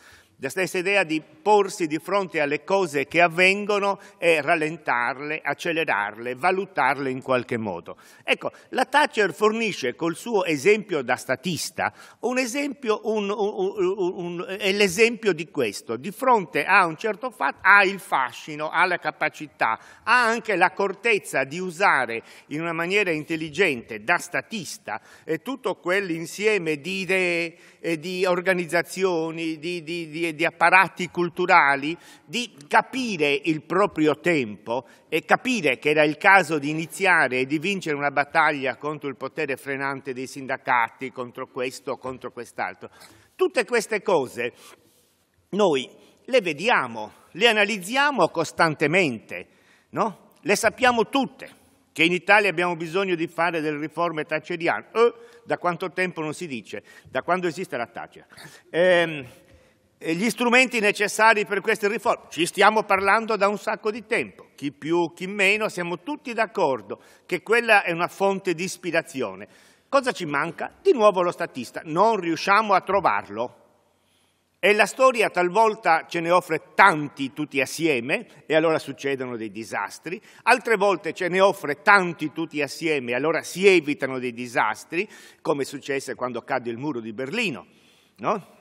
La stessa idea di porsi di fronte alle cose che avvengono e rallentarle, accelerarle, valutarle in qualche modo. Ecco, la Thatcher fornisce col suo esempio da statista un esempio, un, un, un, è l'esempio di questo. Di fronte a un certo fatto ha il fascino, ha la capacità, ha anche l'accortezza di usare in una maniera intelligente, da statista, eh, tutto quell'insieme di idee eh, di organizzazioni, di, di, di, di apparati culturali, di capire il proprio tempo e capire che era il caso di iniziare e di vincere una battaglia contro il potere frenante dei sindacati, contro questo, contro quest'altro. Tutte queste cose noi le vediamo, le analizziamo costantemente, no? le sappiamo tutte che in Italia abbiamo bisogno di fare delle riforme taceriane. Eh, da quanto tempo non si dice? Da quando esiste la Tacer. Eh, gli strumenti necessari per queste riforme. Ci stiamo parlando da un sacco di tempo, chi più, chi meno, siamo tutti d'accordo che quella è una fonte di ispirazione. Cosa ci manca? Di nuovo lo statista, non riusciamo a trovarlo. E la storia talvolta ce ne offre tanti tutti assieme e allora succedono dei disastri, altre volte ce ne offre tanti tutti assieme e allora si evitano dei disastri, come successe quando cadde il muro di Berlino, no?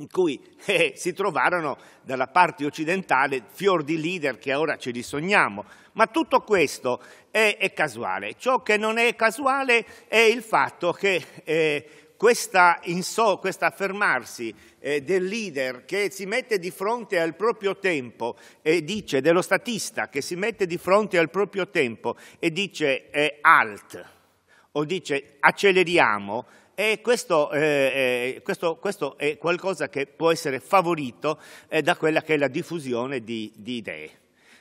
in cui eh, si trovarono dalla parte occidentale fior di leader che ora ce li sogniamo. Ma tutto questo è, è casuale. Ciò che non è casuale è il fatto che eh, questa, inso, questa affermarsi eh, del leader che si mette di fronte al proprio tempo e dice, dello statista che si mette di fronte al proprio tempo e dice eh, alt o dice acceleriamo, e questo, eh, eh questo, questo, è qualcosa che può essere favorito eh, da quella che è la diffusione di, di idee,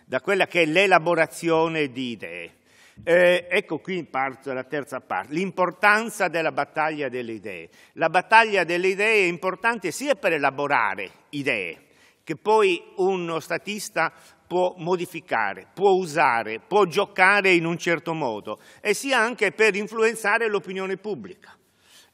da quella che è l'elaborazione di idee. Eh, ecco qui parte la terza parte, l'importanza della battaglia delle idee. La battaglia delle idee è importante sia per elaborare idee, che poi uno statista può modificare, può usare, può giocare in un certo modo, e sia anche per influenzare l'opinione pubblica.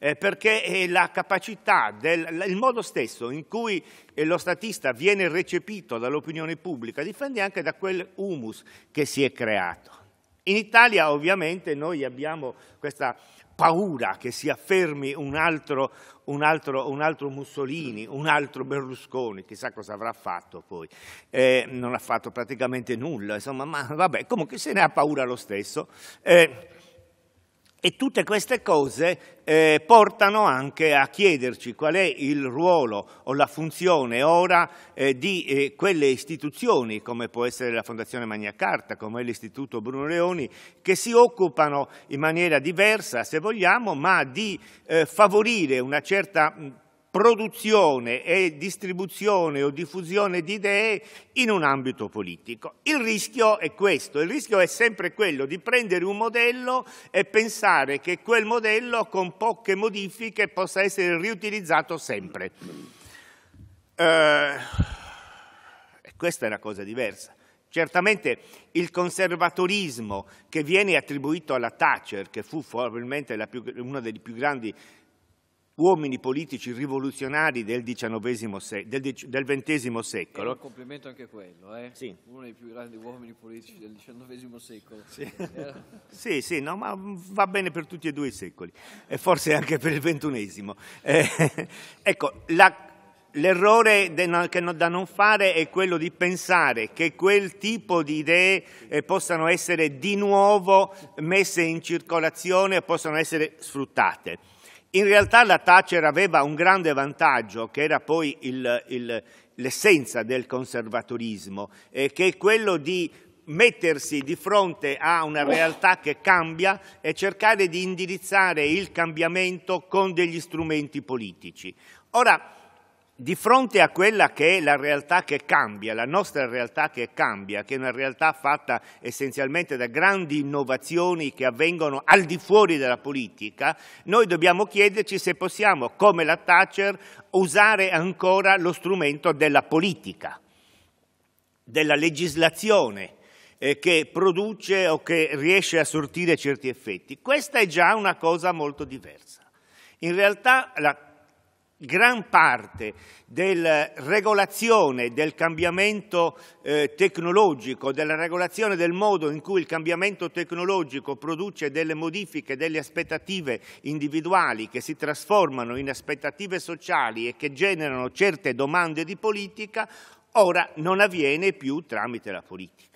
Eh, perché è la capacità, del, il modo stesso in cui eh, lo statista viene recepito dall'opinione pubblica dipende anche da quel humus che si è creato. In Italia ovviamente noi abbiamo questa paura che si affermi un altro, un altro, un altro Mussolini, un altro Berlusconi, chissà cosa avrà fatto poi, eh, non ha fatto praticamente nulla, insomma, ma vabbè, comunque se ne ha paura lo stesso. Eh, e tutte queste cose eh, portano anche a chiederci qual è il ruolo o la funzione ora eh, di eh, quelle istituzioni, come può essere la Fondazione Magna Carta, come l'Istituto Bruno Leoni, che si occupano in maniera diversa, se vogliamo, ma di eh, favorire una certa produzione e distribuzione o diffusione di idee in un ambito politico. Il rischio è questo, il rischio è sempre quello di prendere un modello e pensare che quel modello con poche modifiche possa essere riutilizzato sempre. Eh, questa è una cosa diversa. Certamente il conservatorismo che viene attribuito alla Thatcher, che fu probabilmente più, uno dei più grandi uomini politici rivoluzionari del, XIX del, del XX secolo. un complimento anche quello, eh? Sì. Uno dei più grandi uomini politici del XIX secolo. Sì, eh. sì, sì no, ma va bene per tutti e due i secoli, e forse anche per il XXI. Eh, ecco, l'errore da non fare è quello di pensare che quel tipo di idee eh, possano essere di nuovo messe in circolazione e possano essere sfruttate in realtà la Thatcher aveva un grande vantaggio, che era poi l'essenza del conservatorismo, eh, che è quello di mettersi di fronte a una realtà che cambia e cercare di indirizzare il cambiamento con degli strumenti politici. Ora, di fronte a quella che è la realtà che cambia, la nostra realtà che cambia, che è una realtà fatta essenzialmente da grandi innovazioni che avvengono al di fuori della politica, noi dobbiamo chiederci se possiamo, come la Thatcher, usare ancora lo strumento della politica, della legislazione eh, che produce o che riesce a sortire certi effetti. Questa è già una cosa molto diversa. In realtà la gran parte della regolazione del cambiamento eh, tecnologico, della regolazione del modo in cui il cambiamento tecnologico produce delle modifiche, delle aspettative individuali che si trasformano in aspettative sociali e che generano certe domande di politica, ora non avviene più tramite la politica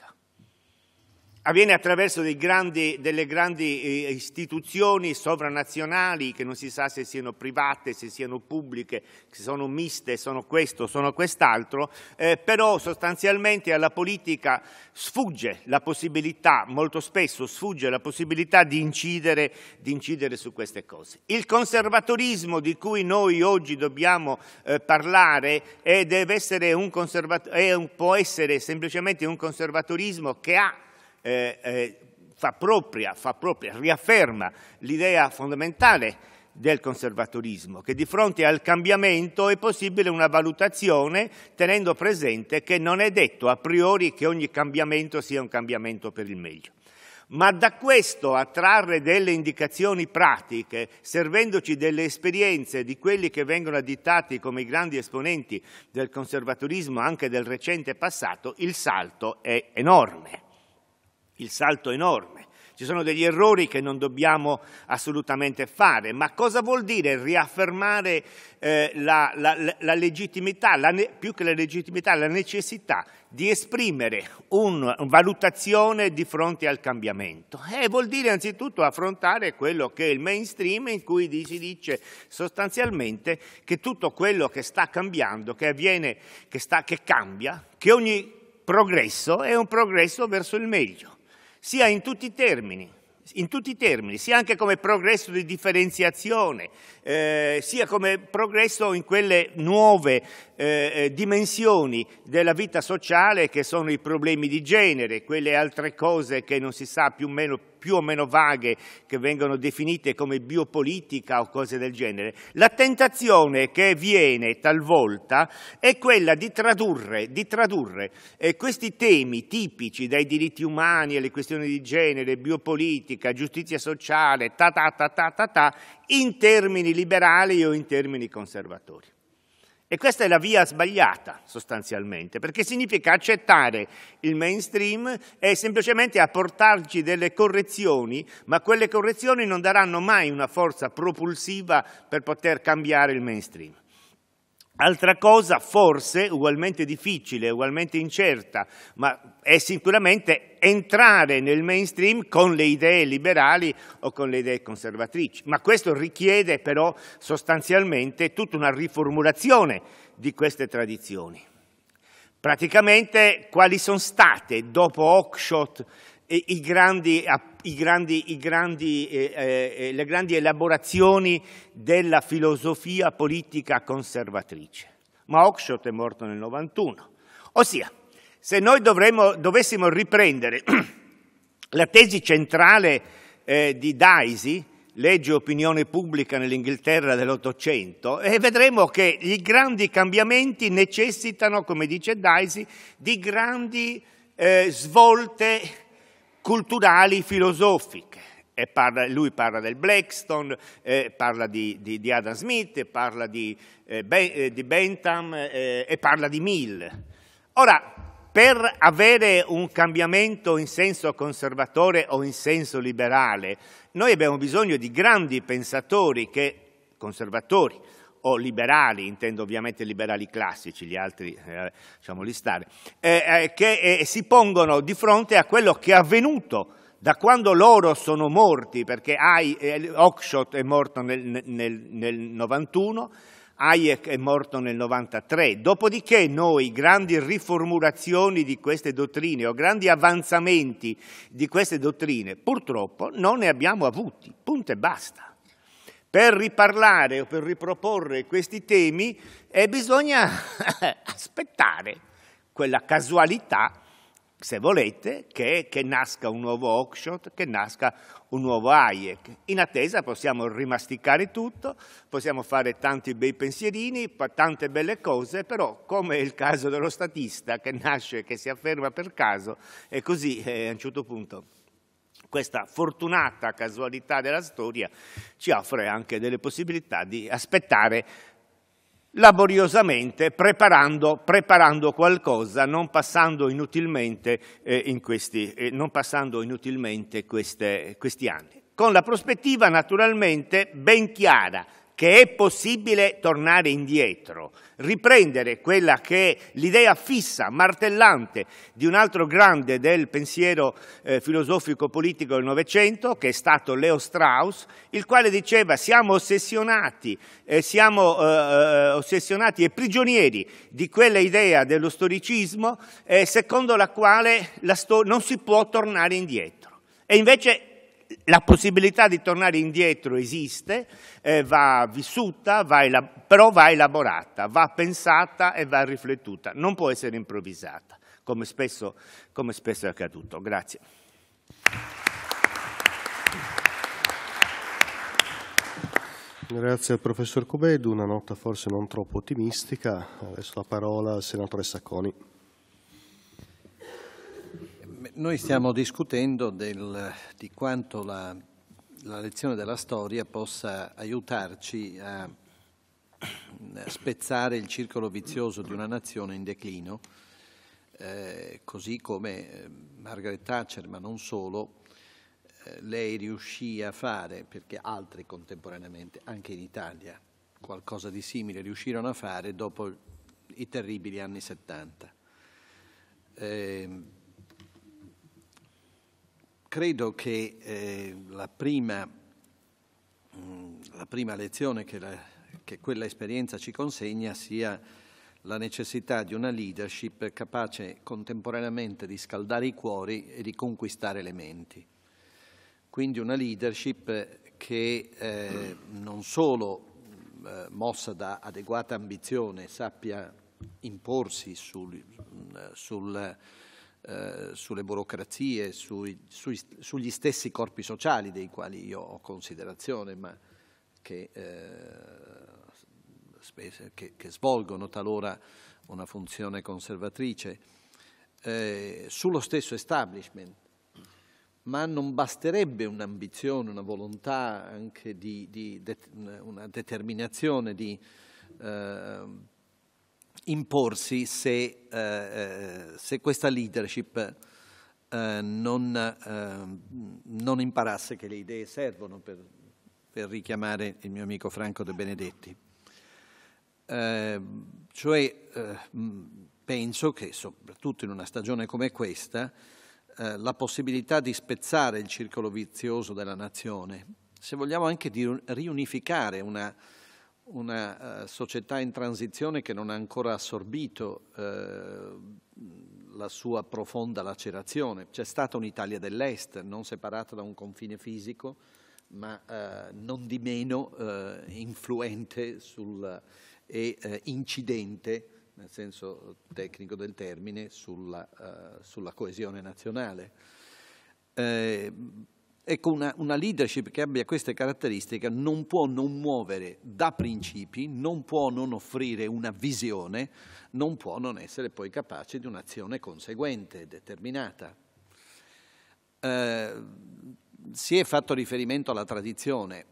avviene attraverso grandi, delle grandi eh, istituzioni sovranazionali che non si sa se siano private, se siano pubbliche, se sono miste, sono questo, sono quest'altro, eh, però sostanzialmente alla politica sfugge la possibilità, molto spesso sfugge la possibilità di incidere, di incidere su queste cose. Il conservatorismo di cui noi oggi dobbiamo eh, parlare è, eh, essere un conservato- è un, può essere semplicemente un conservatorismo che ha eh, eh, fa, propria, fa propria, riafferma l'idea fondamentale del conservatorismo, che di fronte al cambiamento è possibile una valutazione tenendo presente che non è detto a priori che ogni cambiamento sia un cambiamento per il meglio. Ma da questo a trarre delle indicazioni pratiche, servendoci delle esperienze di quelli che vengono additati come i grandi esponenti del conservatorismo anche del recente passato, il salto è enorme il salto enorme. Ci sono degli errori che non dobbiamo assolutamente fare, ma cosa vuol dire riaffermare eh, la, la, la, legittimità, la ne, più che la legittimità, la necessità di esprimere una valutazione di fronte al cambiamento? E eh, vuol dire anzitutto affrontare quello che è il mainstream in cui si dice sostanzialmente che tutto quello che sta cambiando, che avviene, che, sta, che cambia, che ogni progresso è un progresso verso il meglio sia in tutti i termini, in tutti i termini sia anche come progresso di differenziazione, eh, sia come progresso in quelle nuove eh, eh, dimensioni della vita sociale che sono i problemi di genere, quelle altre cose che non si sa più o meno più o meno vaghe che vengono definite come biopolitica o cose del genere, la tentazione che viene talvolta è quella di tradurre, di tradurre eh, questi temi tipici dai diritti umani alle questioni di genere, biopolitica, giustizia sociale, ta ta ta ta ta, ta in termini liberali o in termini conservatori. E questa è la via sbagliata sostanzialmente, perché significa accettare il mainstream e semplicemente apportarci delle correzioni, ma quelle correzioni non daranno mai una forza propulsiva per poter cambiare il mainstream. Altra cosa forse ugualmente difficile, ugualmente incerta, ma è sicuramente entrare nel mainstream con le idee liberali o con le idee conservatrici. Ma questo richiede però sostanzialmente tutta una riformulazione di queste tradizioni. Praticamente quali sono state dopo Oakshot i grandi, i grandi, i eh, grandi, eh, eh, le grandi elaborazioni della filosofia politica conservatrice. Ma Oxford è morto nel 91. Ossia, se noi dovremmo, dovessimo riprendere la tesi centrale eh, di Daisy, legge opinione pubblica nell'Inghilterra dell'Ottocento e vedremo che i grandi cambiamenti necessitano, come dice Daisy, di grandi eh, svolte culturali filosofiche. Parla, lui parla del Blackstone, eh, parla di, di, di, Adam Smith, parla di, eh, ben, eh, di Bentham eh, e parla di Mill. Ora, per avere un cambiamento in senso conservatore o in senso liberale, noi abbiamo bisogno di grandi pensatori che, conservatori o liberali, intendo ovviamente liberali classici, gli altri eh, lasciamoli stare, eh, eh, che eh, si pongono di fronte a quello che è avvenuto da quando loro sono morti, perché eh, Oakshot è morto nel, nel, nel 91, Hayek è morto nel 93, dopodiché noi grandi riformulazioni di queste dottrine o grandi avanzamenti di queste dottrine purtroppo non ne abbiamo avuti, punto e basta per riparlare o per riproporre questi temi eh, bisogna aspettare quella casualità, se volete, che, che nasca un nuovo auction, che nasca un nuovo Hayek. In attesa possiamo rimasticare tutto, possiamo fare tanti bei pensierini, tante belle cose, però come è il caso dello statista che nasce, che si afferma per caso, e così eh, a un certo punto questa fortunata casualità della storia ci offre anche delle possibilità di aspettare laboriosamente preparando, preparando qualcosa, non passando inutilmente, eh, in questi, eh, non passando inutilmente queste, questi anni. Con la prospettiva naturalmente ben chiara che è possibile tornare indietro, riprendere quella che è l'idea fissa, martellante di un altro grande del pensiero eh, filosofico-politico del Novecento, che è stato Leo Strauss, il quale diceva siamo ossessionati, eh, siamo eh, eh ossessionati e prigionieri di quella idea dello storicismo eh, secondo la quale la non si può tornare indietro. E invece la possibilità di tornare indietro esiste, eh, va vissuta, va però va elaborata, va pensata e va riflettuta, non può essere improvvisata, come spesso, come spesso è accaduto. Grazie. Grazie al professor Cobedo, una nota forse non troppo ottimistica. Adesso la parola al senatore Sacconi noi stiamo discutendo del, di quanto la, la lezione della storia possa aiutarci a spezzare il circolo vizioso di una nazione in declino, eh, così come eh, Margaret Thatcher, ma non solo, eh, lei riuscì a fare, perché altri contemporaneamente, anche in Italia, qualcosa di simile riuscirono a fare dopo i terribili anni 70. Eh, credo che eh, la, prima, mh, mm, la, prima, lezione che, la, che, quella esperienza ci consegna sia la necessità di una leadership capace contemporaneamente di scaldare i cuori e di conquistare le menti. Quindi una leadership che eh, non solo eh, mossa da adeguata ambizione sappia imporsi sul, mm, sul eh, sulle burocrazie, sui, sui, sugli stessi corpi sociali dei quali io ho considerazione, ma che, eh, che, che svolgono talora una funzione conservatrice, eh, sullo stesso establishment. Ma non basterebbe un'ambizione, una volontà anche di, di det una determinazione di eh, imporsi se, eh, eh, se questa leadership eh, non, eh, non, imparasse che le idee servono, per, per, richiamare il mio amico Franco De Benedetti. Eh, cioè, penso che soprattutto in una stagione come questa, la possibilità di spezzare il circolo vizioso della nazione, se vogliamo anche di riunificare una, una eh, società in transizione che non ha ancora assorbito eh, la sua profonda lacerazione. C'è stata un'Italia dell'Est, non separata da un confine fisico, ma eh, non di meno influente sul, e incidente, nel senso tecnico del termine, sulla, sulla coesione nazionale. Ecco, una, una, leadership che abbia queste caratteristiche non può non muovere da principi, non può non offrire una visione, non può non essere poi capace di un'azione conseguente, determinata. Eh, si è fatto riferimento alla tradizione.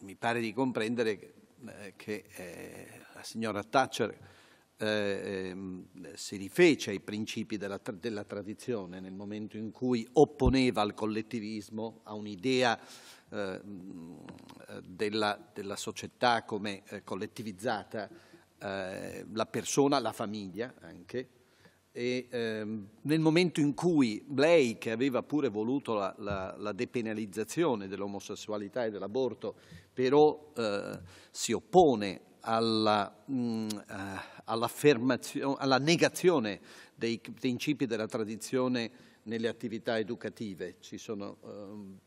Mi pare di comprendere eh, che eh, la signora Thatcher eh, ehm, si rifece ai principi della, della, tradizione nel momento in cui opponeva al collettivismo, a un'idea eh, della, della, società come eh, collettivizzata, eh, la persona, la famiglia anche, e ehm, nel momento in cui lei, che aveva pure voluto la, la, la depenalizzazione dell'omosessualità e dell'aborto, però eh, si oppone alla, mh, mm, eh, alla negazione dei principi della tradizione nelle attività educative. Ci sono um,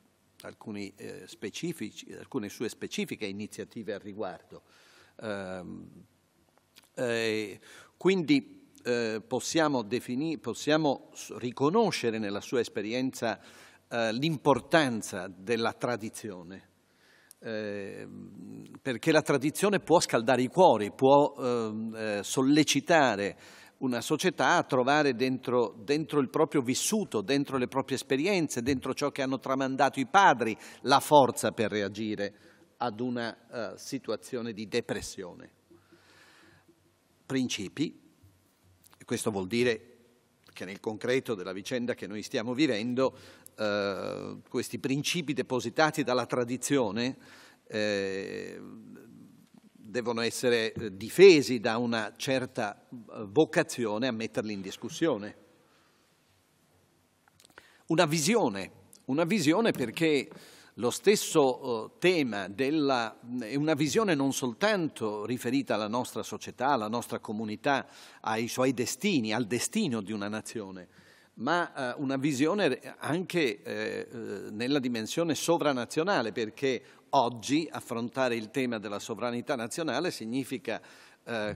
alcune sue specifiche iniziative al riguardo. Um, eh, quindi eh, possiamo, possiamo, riconoscere nella sua esperienza eh, l'importanza della tradizione Ehm, perché la tradizione può scaldare i cuori, può ehm, eh, sollecitare una società a trovare dentro, dentro, il proprio vissuto, dentro le proprie esperienze, dentro ciò che hanno tramandato i padri, la forza per reagire ad una uh, situazione di depressione. Principi, questo vuol dire che nel concreto della vicenda che noi stiamo vivendo eh, questi principi depositati dalla tradizione eh, devono essere eh, difesi da una certa eh, vocazione a metterli in discussione. Una visione, una visione perché lo stesso tema della, è una visione non soltanto riferita alla nostra società, alla nostra comunità, ai suoi destini, al destino di una nazione, ma eh, una visione anche eh, eh, nella dimensione sovranazionale, perché oggi affrontare il tema della sovranità nazionale significa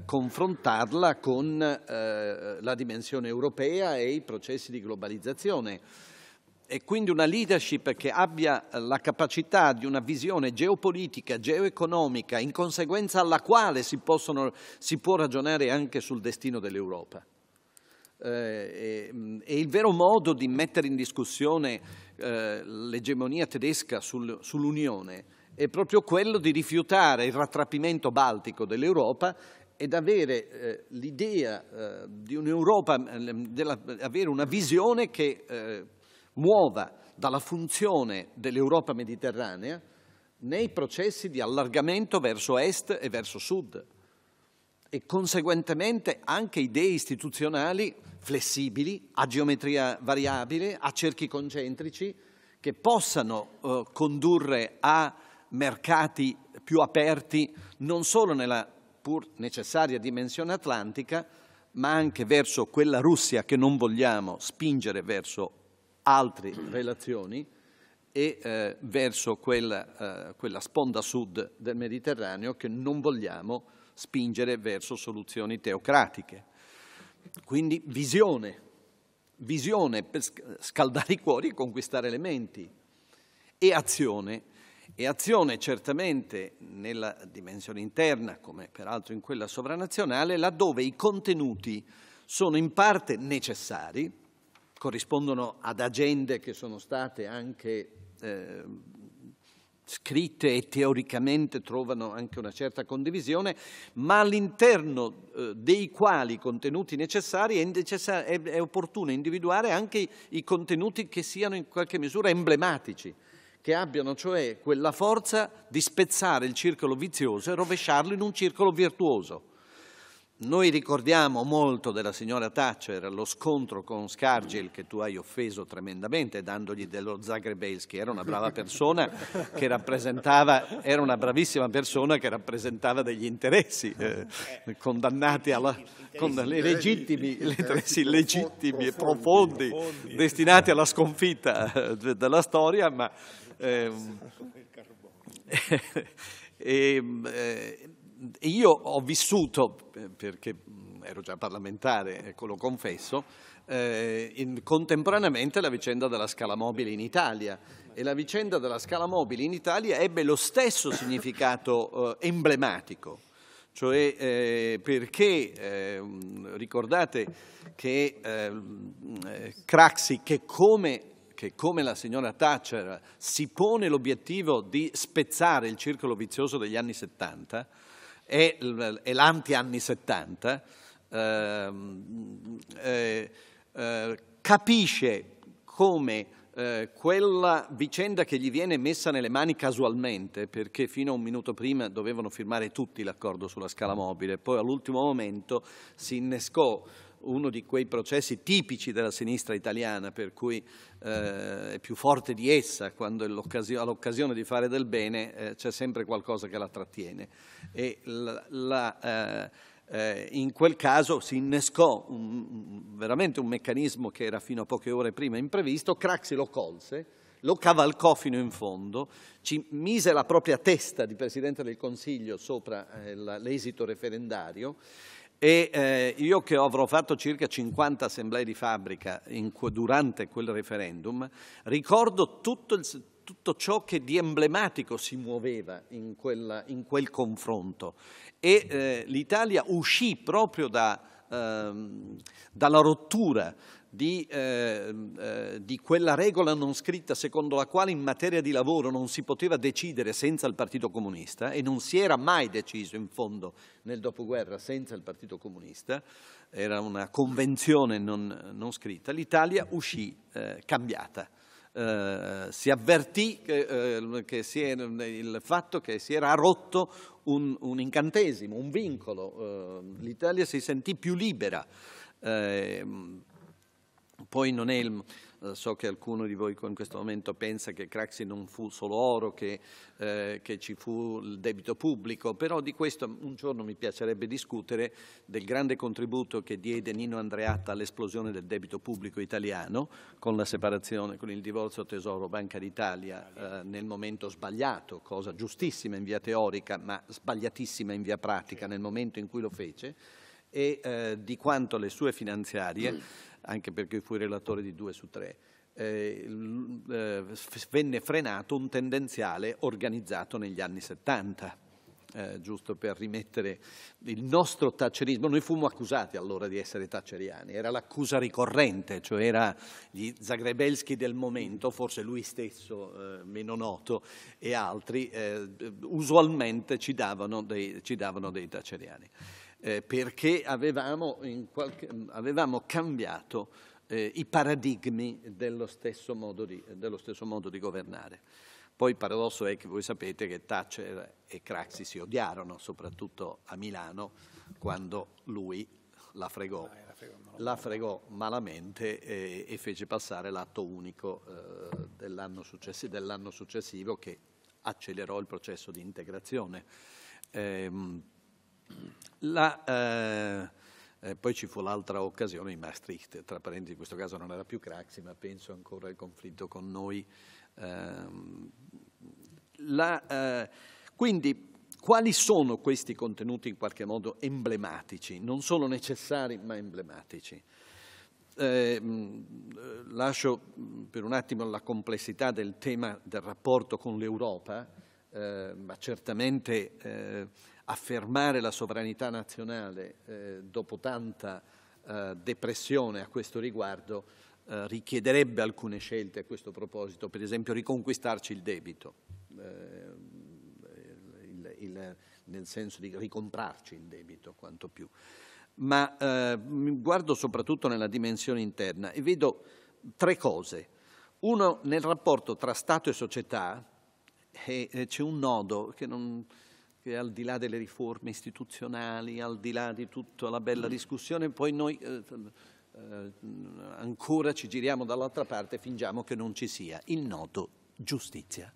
confrontarla con la dimensione europea e i processi di globalizzazione. E quindi una leadership che abbia la capacità di una visione geopolitica, geoeconomica, in conseguenza alla quale si, possono, si può ragionare anche sul destino dell'Europa eh, e, e, il vero modo di mettere in discussione eh, l'egemonia tedesca sul, sull'Unione è proprio quello di rifiutare il rattrapimento baltico dell'Europa ed avere eh, l'idea eh, di un'Europa, ehm, avere una visione che eh, muova dalla funzione dell'Europa mediterranea nei processi di allargamento verso est e verso sud e conseguentemente anche idee istituzionali flessibili, a geometria variabile, a cerchi concentrici, che possano eh, condurre a mercati più aperti non solo nella pur necessaria dimensione atlantica, ma anche verso quella Russia che non vogliamo spingere verso altre relazioni e eh, verso quella, eh, quella, sponda sud del Mediterraneo che non vogliamo spingere verso soluzioni teocratiche. Quindi visione, visione per scaldare i cuori e conquistare le menti e azione. E azione certamente nella dimensione interna, come peraltro in quella sovranazionale, laddove i contenuti sono in parte necessari, corrispondono ad agende che sono state anche eh, scritte e teoricamente trovano anche una certa condivisione, ma all'interno eh, dei quali contenuti necessari è, necessar è opportuno individuare anche i contenuti che siano in qualche misura emblematici, che abbiano cioè quella forza di spezzare il circolo vizioso e rovesciarlo in un circolo virtuoso. Noi ricordiamo molto della signora Thatcher lo scontro con Scargill che tu hai offeso tremendamente dandogli dello che era una brava persona che rappresentava, era una bravissima persona che rappresentava degli interessi eh, condannati alla, con le legittimi, le interessi illegittimi e profondi destinati alla sconfitta eh, della storia, ma... Ehm, ehm, eh, e, eh, io ho vissuto, eh, perché mm, ero già parlamentare, ecco, lo confesso, eh, in, contemporaneamente la vicenda della scala mobile in Italia e la vicenda della scala mobile in Italia ebbe lo stesso significato eh, emblematico, cioè eh, perché eh, mm, ricordate che ehm, eh, Craxi che come che come la signora Thatcher si pone l'obiettivo di spezzare il circolo vizioso degli anni 70, è, e l'anti anni 70, eh, eh, eh, capisce come eh, quella vicenda che gli viene messa nelle mani casualmente, perché fino a un minuto prima dovevano firmare tutti l'accordo sulla scala mobile, poi all'ultimo momento si innescò uno di quei processi tipici della sinistra italiana, per cui eh, è più forte di essa quando ha l'occasione di fare del bene eh, c'è sempre qualcosa che la trattiene. E la, la, eh, eh, in quel caso si innescò un, veramente un meccanismo che era fino a poche ore prima imprevisto, Craxi lo colse, lo cavalcò fino in fondo, ci mise la propria testa di Presidente del Consiglio sopra eh, l'esito referendario e eh, io che avrò fatto circa 50 assemblee di fabbrica in, durante quel referendum, ricordo tutto, il, tutto, ciò che di emblematico si muoveva in, quella, in quel confronto. E eh, l'Italia uscì proprio da, eh, dalla rottura di, eh, eh, di, quella regola non scritta secondo la quale in materia di lavoro non si poteva decidere senza il Partito Comunista e non si era mai deciso in fondo nel dopoguerra senza il Partito Comunista, era una convenzione non, non scritta, l'Italia uscì eh, cambiata. Uh, si avvertì che, uh, che si era, il fatto che si era rotto un, un incantesimo, un vincolo. Uh, L'Italia si sentì più libera. Ehm, poi non è il, eh, so che alcuno di voi in questo momento pensa che Craxi non fu solo oro, che, eh, che, ci fu il debito pubblico, però di questo un giorno mi piacerebbe discutere del grande contributo che diede Nino Andreatta all'esplosione del debito pubblico italiano con la separazione, con il divorzio Tesoro-Banca d'Italia eh, nel momento sbagliato, cosa giustissima in via teorica ma sbagliatissima in via pratica nel momento in cui lo fece e eh, di quanto le sue finanziarie mm anche perché fui relatore di due su tre, eh, eh, venne frenato un tendenziale organizzato negli anni 70. Eh, giusto per rimettere il nostro tacerismo, noi fummo accusati allora di essere taceriani, era l'accusa ricorrente, cioè era gli Zagrebelsky del momento, forse lui stesso eh, meno noto e altri, eh, usualmente ci davano dei, ci davano dei taceriani eh, perché avevamo, qualche, avevamo cambiato eh, i paradigmi dello stesso, di, dello stesso, modo di, governare. Poi il paradosso è che voi sapete che Thatcher e Craxi si odiarono, soprattutto a Milano, quando lui la fregò, ah, la fregò malamente e, e fece passare l'atto unico eh, dell'anno successivo, dell successivo che accelerò il processo di integrazione. Eh, la, eh, eh, poi ci fu l'altra occasione in Maastricht, tra parentesi in questo caso non era più Craxi, ma penso ancora al conflitto con noi. Eh, la, eh, quindi quali sono questi contenuti in qualche modo emblematici, non solo necessari ma emblematici? Ehm, eh, lascio per un attimo la complessità del tema del rapporto con l'Europa, eh, ma certamente eh, affermare la sovranità nazionale eh, dopo tanta eh, depressione a questo riguardo eh, richiederebbe alcune scelte a questo proposito, per esempio riconquistarci il debito, ehm, il, il, nel senso di ricomprarci il debito quanto più. Ma ehm, guardo soprattutto nella dimensione interna e vedo tre cose. Uno, nel rapporto tra Stato e società, e c'è un nodo che, non, che, al di là delle riforme istituzionali, al di là di tutta la bella mm. discussione, poi noi eh, eh, ancora ci giriamo dall'altra parte e fingiamo che non ci sia. Il nodo giustizia.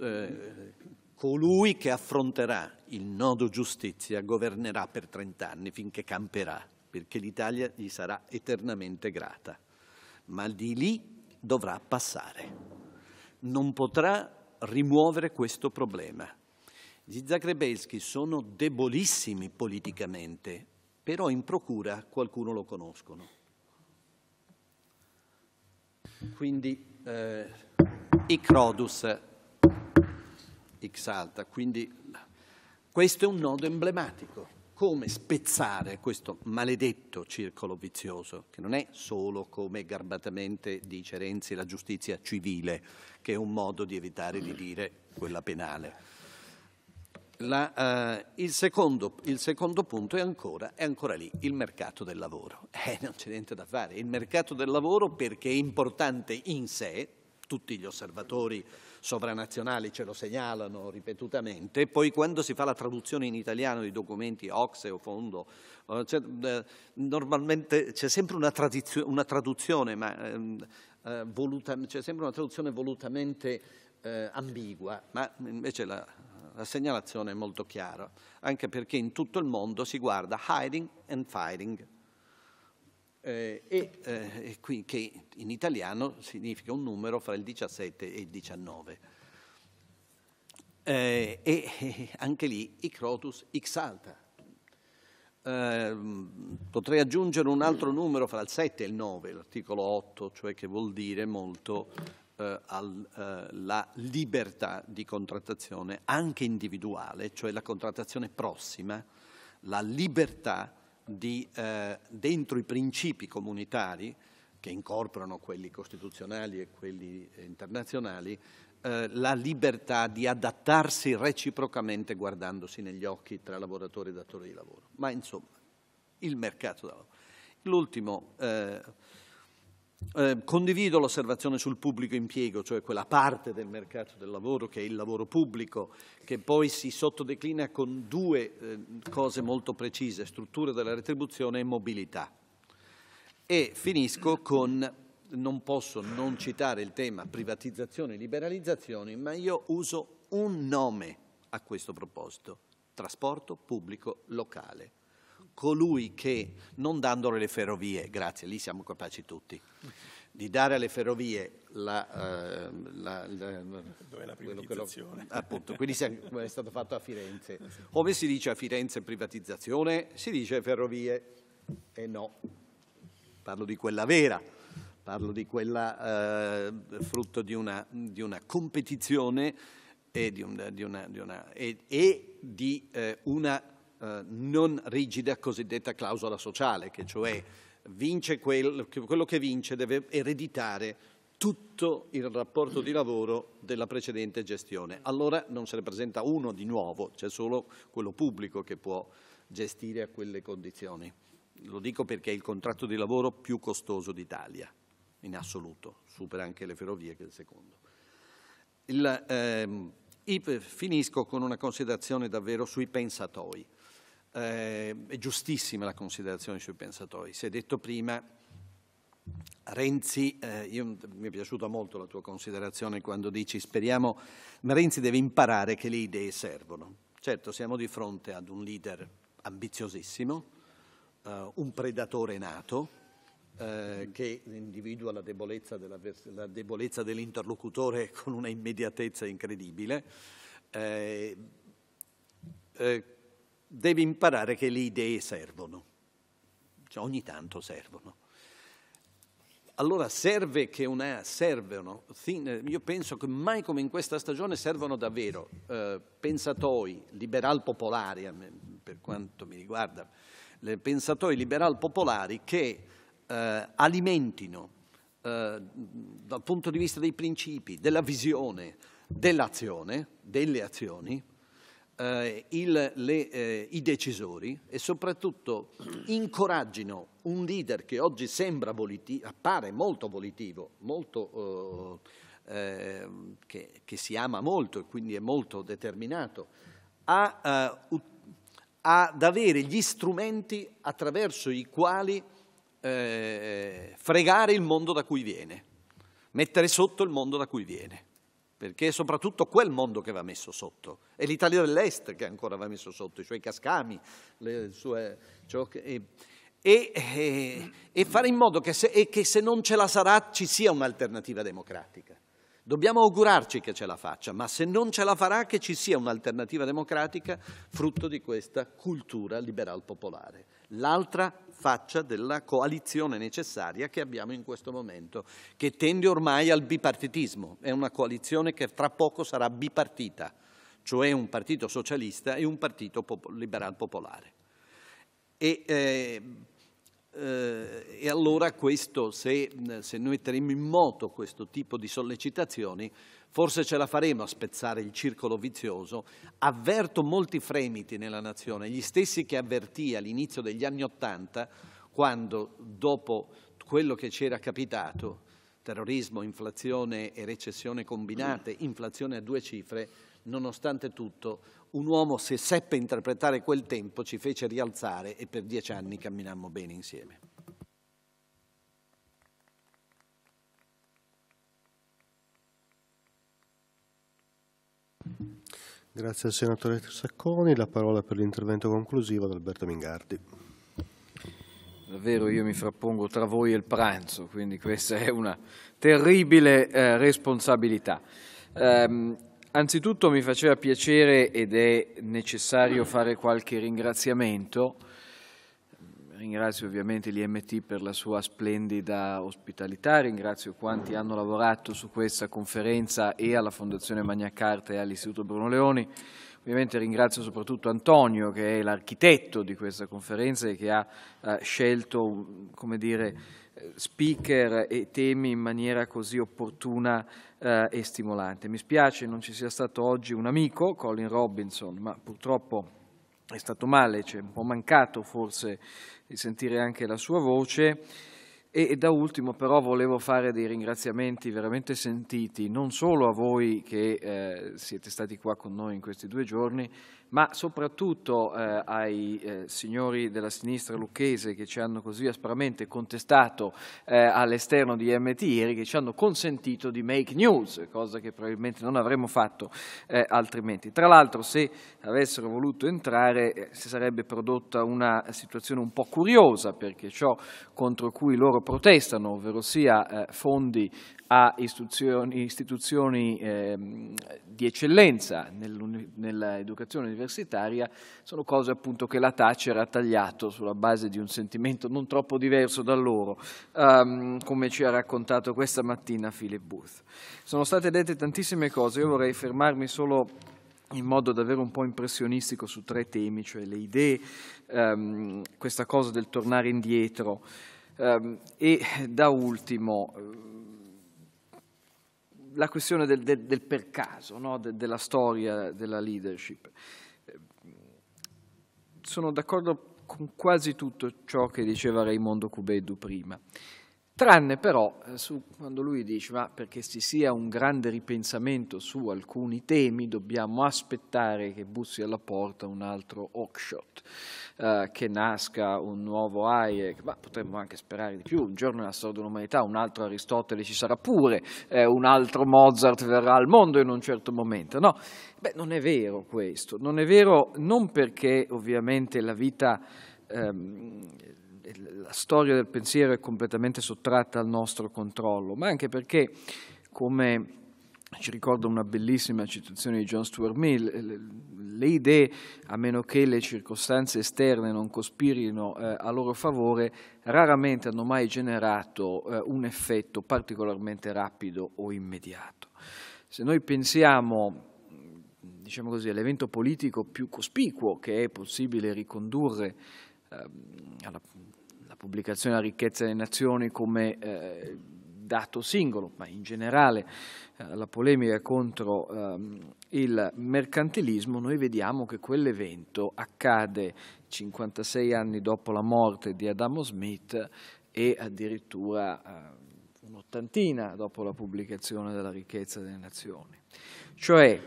Eh, colui che affronterà il nodo giustizia governerà per 30 anni finché camperà, perché l'Italia gli sarà eternamente grata. Ma di lì dovrà passare non potrà rimuovere questo problema. Gli zagrebelski sono debolissimi politicamente, però in procura qualcuno lo conoscono. Quindi eh, Icrodus Xalta, quindi questo è un nodo emblematico come spezzare questo maledetto circolo vizioso, che non è solo, come garbatamente dice Renzi, la giustizia civile, che è un modo di evitare di dire quella penale. La, uh, il, secondo, il, secondo, punto è ancora, è ancora, lì, il mercato del lavoro. Eh, non c'è niente da fare. Il mercato del lavoro perché è importante in sé, tutti gli osservatori sovranazionali ce lo segnalano ripetutamente, poi quando si fa la traduzione in italiano di documenti OXE o Fondo, cioè, normalmente c'è sempre una, una traduzione, ma, ehm, eh, voluta, c'è sempre una traduzione volutamente eh, ambigua, ma invece la, la segnalazione è molto chiara, anche perché in tutto il mondo si guarda hiding and fighting eh, e eh, qui, che in italiano significa un numero fra il 17 e il 19. Eh, e eh, anche lì i Crotus X alta. Ehm, potrei aggiungere un altro numero fra il 7 e il 9, l'articolo 8, cioè che vuol dire molto eh, al, eh, la libertà di contrattazione anche individuale, cioè la contrattazione prossima, la libertà di, eh, dentro i principi comunitari, che incorporano quelli costituzionali e quelli eh, internazionali, eh, la libertà di adattarsi reciprocamente guardandosi negli occhi tra lavoratori e datori di lavoro. Ma insomma, il mercato del lavoro. L'ultimo eh, eh, condivido l'osservazione sul pubblico impiego, cioè quella parte del mercato del lavoro che è il lavoro pubblico, che poi si sottodeclina con due eh, cose molto precise, strutture della retribuzione e mobilità. E finisco con, non posso non citare il tema privatizzazione e liberalizzazione, ma io uso un nome a questo proposito, trasporto pubblico locale colui che, non dandole le ferrovie, grazie, lì siamo capaci tutti, di dare alle ferrovie la... Uh, la, la, Dove la privatizzazione. Lo, appunto, quindi è stato fatto a Firenze. Come si dice a Firenze privatizzazione? Si dice ferrovie. E no, parlo di quella vera, parlo di quella uh, frutto di una, di una, competizione e di, un, di una, di una, e, e di, uh, una eh, non rigida cosiddetta clausola sociale, che cioè quel, quello che vince deve ereditare tutto il rapporto di lavoro della precedente gestione. Allora non se ne presenta uno di nuovo, c'è solo quello pubblico che può gestire a quelle condizioni. Lo dico perché è il contratto di lavoro più costoso d'Italia, in assoluto, supera anche le ferrovie che è il secondo. Il, ehm, finisco con una considerazione davvero sui pensatoi eh, è giustissima la considerazione sui pensatori. Si è detto prima, Renzi, eh, io, mhmm, mi è piaciuta molto la tua considerazione quando dici speriamo, ma Renzi deve imparare che le idee servono. Certo, siamo di fronte ad un leader ambiziosissimo, eh, un predatore nato, eh, mm-hmm. che individua la debolezza, la debolezza, dell'interlocutore con una immediatezza incredibile. Eh, eh, deve imparare che le idee servono, cioè, ogni tanto servono. Allora serve che una, servono, eh, io penso che mai come in questa stagione servono davvero eh, pensatoi liberal popolari, per quanto mi riguarda, pensatoi liberal popolari che eh, alimentino eh, dal punto di vista dei principi, della visione, dell'azione, delle azioni, eh, il, le, eh, i decisori e soprattutto incoraggino un leader che oggi sembra volitivo, appare molto volitivo, molto, eh, ehm, che, che, si ama molto e quindi è molto determinato, a, eh, ad avere gli strumenti attraverso i quali eh, fregare il mondo da cui viene, mettere sotto il mondo da cui viene perché è soprattutto quel mondo che va messo sotto, è l'Italia dell'Est che ancora va messo sotto, i suoi cascami, le sue... Che, e, e, e, fare in modo che se, che se non ce la sarà ci sia un'alternativa democratica. Dobbiamo augurarci che ce la faccia, ma se non ce la farà che ci sia un'alternativa democratica frutto di questa cultura liberal popolare. L'altra faccia della coalizione necessaria che abbiamo in questo momento, che tende ormai al bipartitismo. È una coalizione che tra poco sarà bipartita, cioè un partito socialista e un partito pop- liberal popolare. E, eh, eh, e allora questo, se, se noi terremo in moto questo tipo di sollecitazioni, forse ce la faremo a spezzare il circolo vizioso, avverto molti fremiti nella nazione, gli stessi che avvertì all'inizio degli anni Ottanta, quando dopo quello che ci era capitato, terrorismo, inflazione e recessione combinate, inflazione a due cifre, nonostante tutto, un uomo se seppe interpretare quel tempo ci fece rialzare e per dieci anni camminammo bene insieme. Grazie al senatore Sacconi. La parola per l'intervento conclusivo ad Alberto Mingardi. Davvero io mi frappongo tra voi e il pranzo, quindi questa è una terribile eh, responsabilità. Um, anzitutto mi faceva piacere ed è necessario fare qualche ringraziamento ringrazio ovviamente l'IMT per la sua splendida ospitalità, ringrazio quanti hanno lavorato su questa conferenza e alla Fondazione Magna Carta e all'Istituto Bruno Leoni. Ovviamente ringrazio soprattutto Antonio che è l'architetto di questa conferenza e che ha eh, scelto dire, speaker e temi in maniera così opportuna eh, e stimolante. Mi spiace non ci sia stato oggi un amico, Colin Robinson, ma purtroppo è stato male, ci è un po' mancato forse di sentire anche la sua voce. E, da ultimo però volevo fare dei ringraziamenti veramente sentiti, non solo a voi che eh, siete stati qua con noi in questi due giorni, ma soprattutto eh, ai eh, signori della sinistra lucchese che ci hanno così aspramente contestato eh, all'esterno di MT ieri, che ci hanno consentito di make news, cosa che probabilmente non avremmo fatto eh, altrimenti. Tra l'altro se avessero voluto entrare eh, si sarebbe prodotta una situazione un po' curiosa, perché ciò contro cui loro protestano, ovvero sia eh, fondi a istituzioni, istituzioni ehm, di eccellenza nell'educazione universitaria sono cose appunto che la Thatcher ha tagliato sulla base di un sentimento non troppo diverso da loro, ehm, come ci ha raccontato questa mattina Philip Booth. Sono state dette tantissime cose, io vorrei fermarmi solo in modo davvero un po' impressionistico su tre temi, cioè le idee, ehm, questa cosa del tornare indietro ehm, e da ultimo la questione del, del, del per caso, no? De, della storia della leadership. Sono d'accordo con quasi tutto ciò che diceva Raimondo Cubeddu prima tranne però eh, su, quando lui dice ma perché ci sia un grande ripensamento su alcuni temi dobbiamo aspettare che bussi alla porta un altro Oakshot, eh, che nasca un nuovo Hayek, ma potremmo anche sperare di più, un giorno nella storia dell'umanità un altro Aristotele ci sarà pure, eh, un altro Mozart verrà al mondo in un certo momento, no? Beh, non è vero questo, non è vero non perché ovviamente la vita... Ehm, la storia del pensiero è completamente sottratta al nostro controllo, ma anche perché, come ci ricorda una bellissima citazione di John Stuart Mill, le idee, a meno che le circostanze esterne non cospirino eh, a loro favore, raramente hanno mai generato eh, un effetto particolarmente rapido o immediato. Se noi pensiamo diciamo così, all'evento politico più cospicuo che è possibile ricondurre eh, alla pubblicazione della ricchezza delle nazioni come eh, dato singolo, ma in generale eh, la polemica contro ehm, il mercantilismo, noi vediamo che quell'evento accade 56 anni dopo la morte di Adamo Smith e addirittura eh, un'ottantina dopo la pubblicazione della ricchezza delle nazioni. Cioè,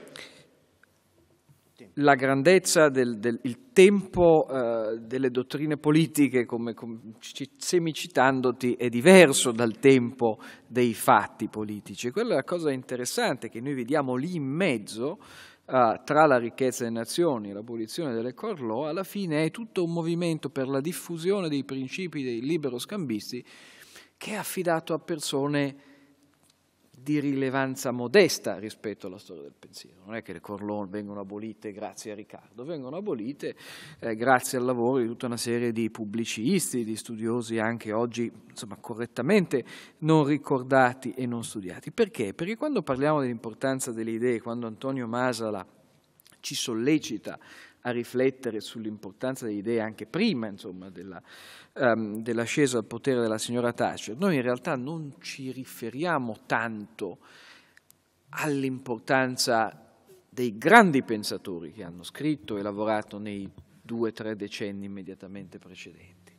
la grandezza, del, del il tempo eh, delle dottrine politiche, come, come, semicitandoti, è diverso dal tempo dei fatti politici. Quella è la cosa interessante che noi vediamo lì in mezzo, eh, tra la ricchezza delle nazioni e l'abolizione delle corlò, alla fine è tutto un movimento per la diffusione dei principi dei libero scambisti che è affidato a persone di rilevanza modesta rispetto alla storia del pensiero. Non è che le Corlone vengono abolite grazie a Riccardo, vengono abolite eh, grazie al lavoro di tutta una serie di pubblicisti, di studiosi anche oggi insomma, correttamente non ricordati e non studiati. Perché? Perché quando parliamo dell'importanza delle idee, quando Antonio Masala ci sollecita a riflettere sull'importanza delle idee anche prima insomma, della, ehm, dell'ascesa al potere della signora Thatcher, noi in realtà non ci riferiamo tanto all'importanza dei grandi pensatori che hanno scritto e lavorato nei due o tre decenni immediatamente precedenti,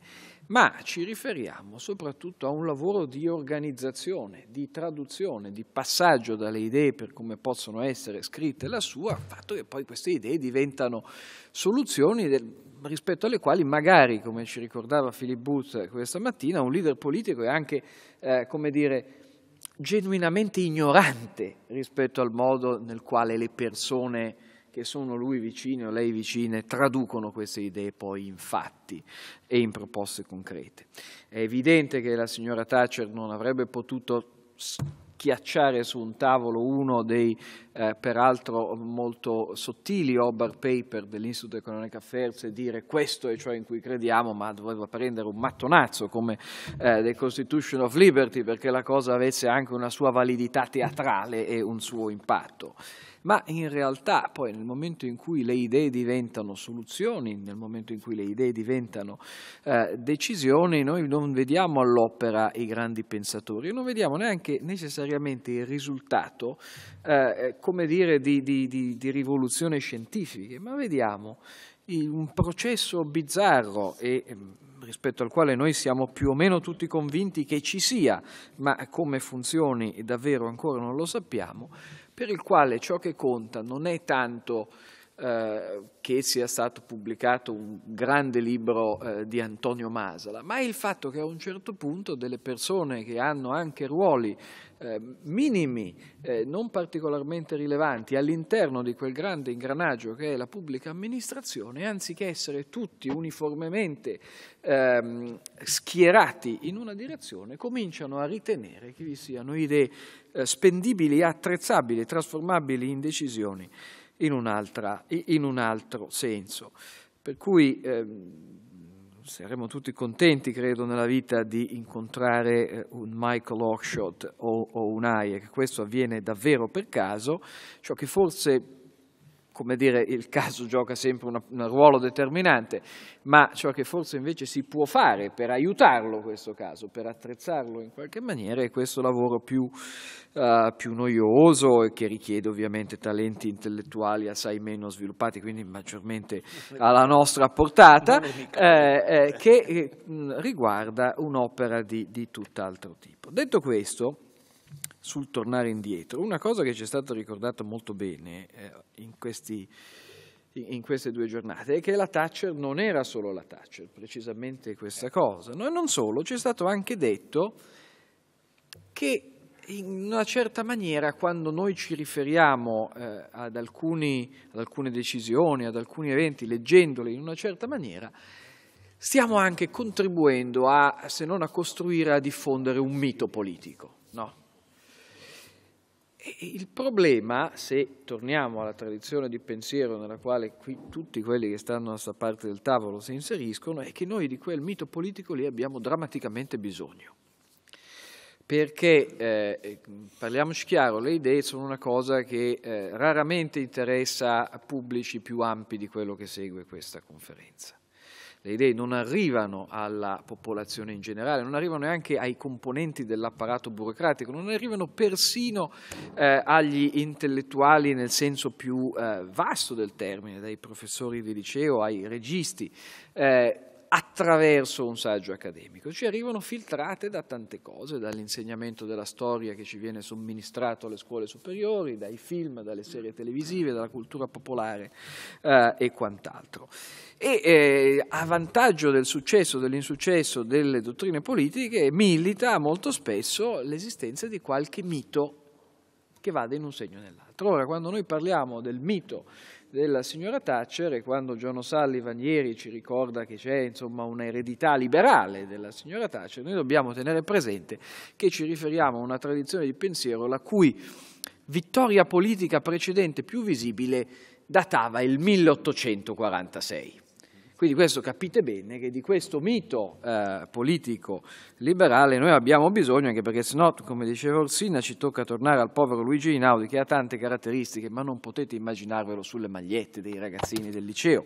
ma ci riferiamo soprattutto a un lavoro di organizzazione, di traduzione, di passaggio dalle idee per come possono essere scritte lassù, al fatto che poi queste idee diventano soluzioni del, rispetto alle quali magari, come ci ricordava Philip Booth questa mattina, un leader politico è anche, eh, come dire, genuinamente ignorante rispetto al modo nel quale le persone che sono lui vicine o lei vicine traducono queste idee poi in fatti e in proposte concrete. È evidente che la signora Thatcher non avrebbe potuto schiacciare su un tavolo uno dei eh, peraltro molto sottili Hobart Paper dell'Institute Economic Affairs e dire questo è ciò in cui crediamo, ma doveva prendere un mattonazzo come eh, The Constitution of Liberty perché la cosa avesse anche una sua validità teatrale e un suo impatto ma in realtà poi nel momento in cui le idee diventano soluzioni, nel momento in cui le idee diventano eh, decisioni, noi non vediamo all'opera i grandi pensatori, non vediamo neanche necessariamente il risultato, eh, eh come dire, di, di, di, di rivoluzione scientifiche, ma vediamo un processo bizzarro e ehm, rispetto al quale noi siamo più o meno tutti convinti che ci sia, ma come funzioni davvero ancora non lo sappiamo, per il quale ciò che conta non è tanto eh, che sia stato pubblicato un grande libro eh, di Antonio Masala, ma il fatto che a un certo punto delle persone che hanno anche ruoli eh, minimi, eh, non particolarmente rilevanti, all'interno di quel grande ingranaggio che è la pubblica amministrazione, anziché essere tutti uniformemente ehm, schierati in una direzione, cominciano a ritenere che vi siano idee eh, spendibili, attrezzabili, trasformabili in decisioni in, in un altro senso. Per cui eh, saremo tutti contenti, credo, nella vita di incontrare eh, un Michael Oakeshott o, o un Hayek. Questo avviene davvero per caso, ciò che forse come dire, il caso gioca sempre un ruolo determinante, ma ciò che forse invece si può fare per aiutarlo questo caso, per attrezzarlo in qualche maniera, è questo lavoro più, uh, più noioso e che richiede ovviamente talenti intellettuali assai meno sviluppati, quindi maggiormente alla nostra portata, eh, eh, che eh, riguarda un'opera di, di tutt'altro tipo. Detto questo, sul tornare indietro. Una cosa che ci è stata ricordata molto bene eh, in, questi, in, queste due giornate è che la Thatcher non era solo la Thatcher, precisamente questa cosa. No, e non solo, ci è stato anche detto che in una certa maniera quando noi ci riferiamo eh, ad, alcuni, ad alcune decisioni, ad alcuni eventi, leggendoli in una certa maniera, stiamo anche contribuendo a, se non a costruire, a diffondere un mito politico. No? Il problema, se torniamo alla tradizione di pensiero nella quale qui tutti quelli che stanno a questa parte del tavolo si inseriscono, è che noi di quel mito politico lì abbiamo drammaticamente bisogno. Perché, eh, parliamoci chiaro, le idee sono una cosa che eh, raramente interessa a pubblici più ampi di quello che segue questa conferenza le idee non arrivano alla popolazione in generale, non arrivano neanche ai componenti dell'apparato burocratico, non arrivano persino eh, agli intellettuali nel senso più eh, vasto del termine, dai professori di liceo ai registi. Eh, attraverso un saggio accademico, ci arrivano filtrate da tante cose, dall'insegnamento della storia che ci viene somministrato alle scuole superiori, dai film, dalle serie televisive, dalla cultura popolare eh, e quant'altro. E eh, a vantaggio del successo o dell'insuccesso delle dottrine politiche milita molto spesso l'esistenza di qualche mito che vada in un segno o nell'altro. Ora, quando noi parliamo del mito della signora Thatcher e quando John O'Sullivan ieri ci ricorda che c'è insomma un'eredità liberale della signora Thatcher, noi dobbiamo tenere presente che ci riferiamo a una tradizione di pensiero la cui vittoria politica precedente più visibile datava il 1846. Quindi questo capite bene che di questo mito eh, politico liberale noi abbiamo bisogno, anche perché se no, come diceva Orsina, ci tocca tornare al povero Luigi Inaudi che ha tante caratteristiche, ma non potete immaginarvelo sulle magliette dei ragazzini del liceo.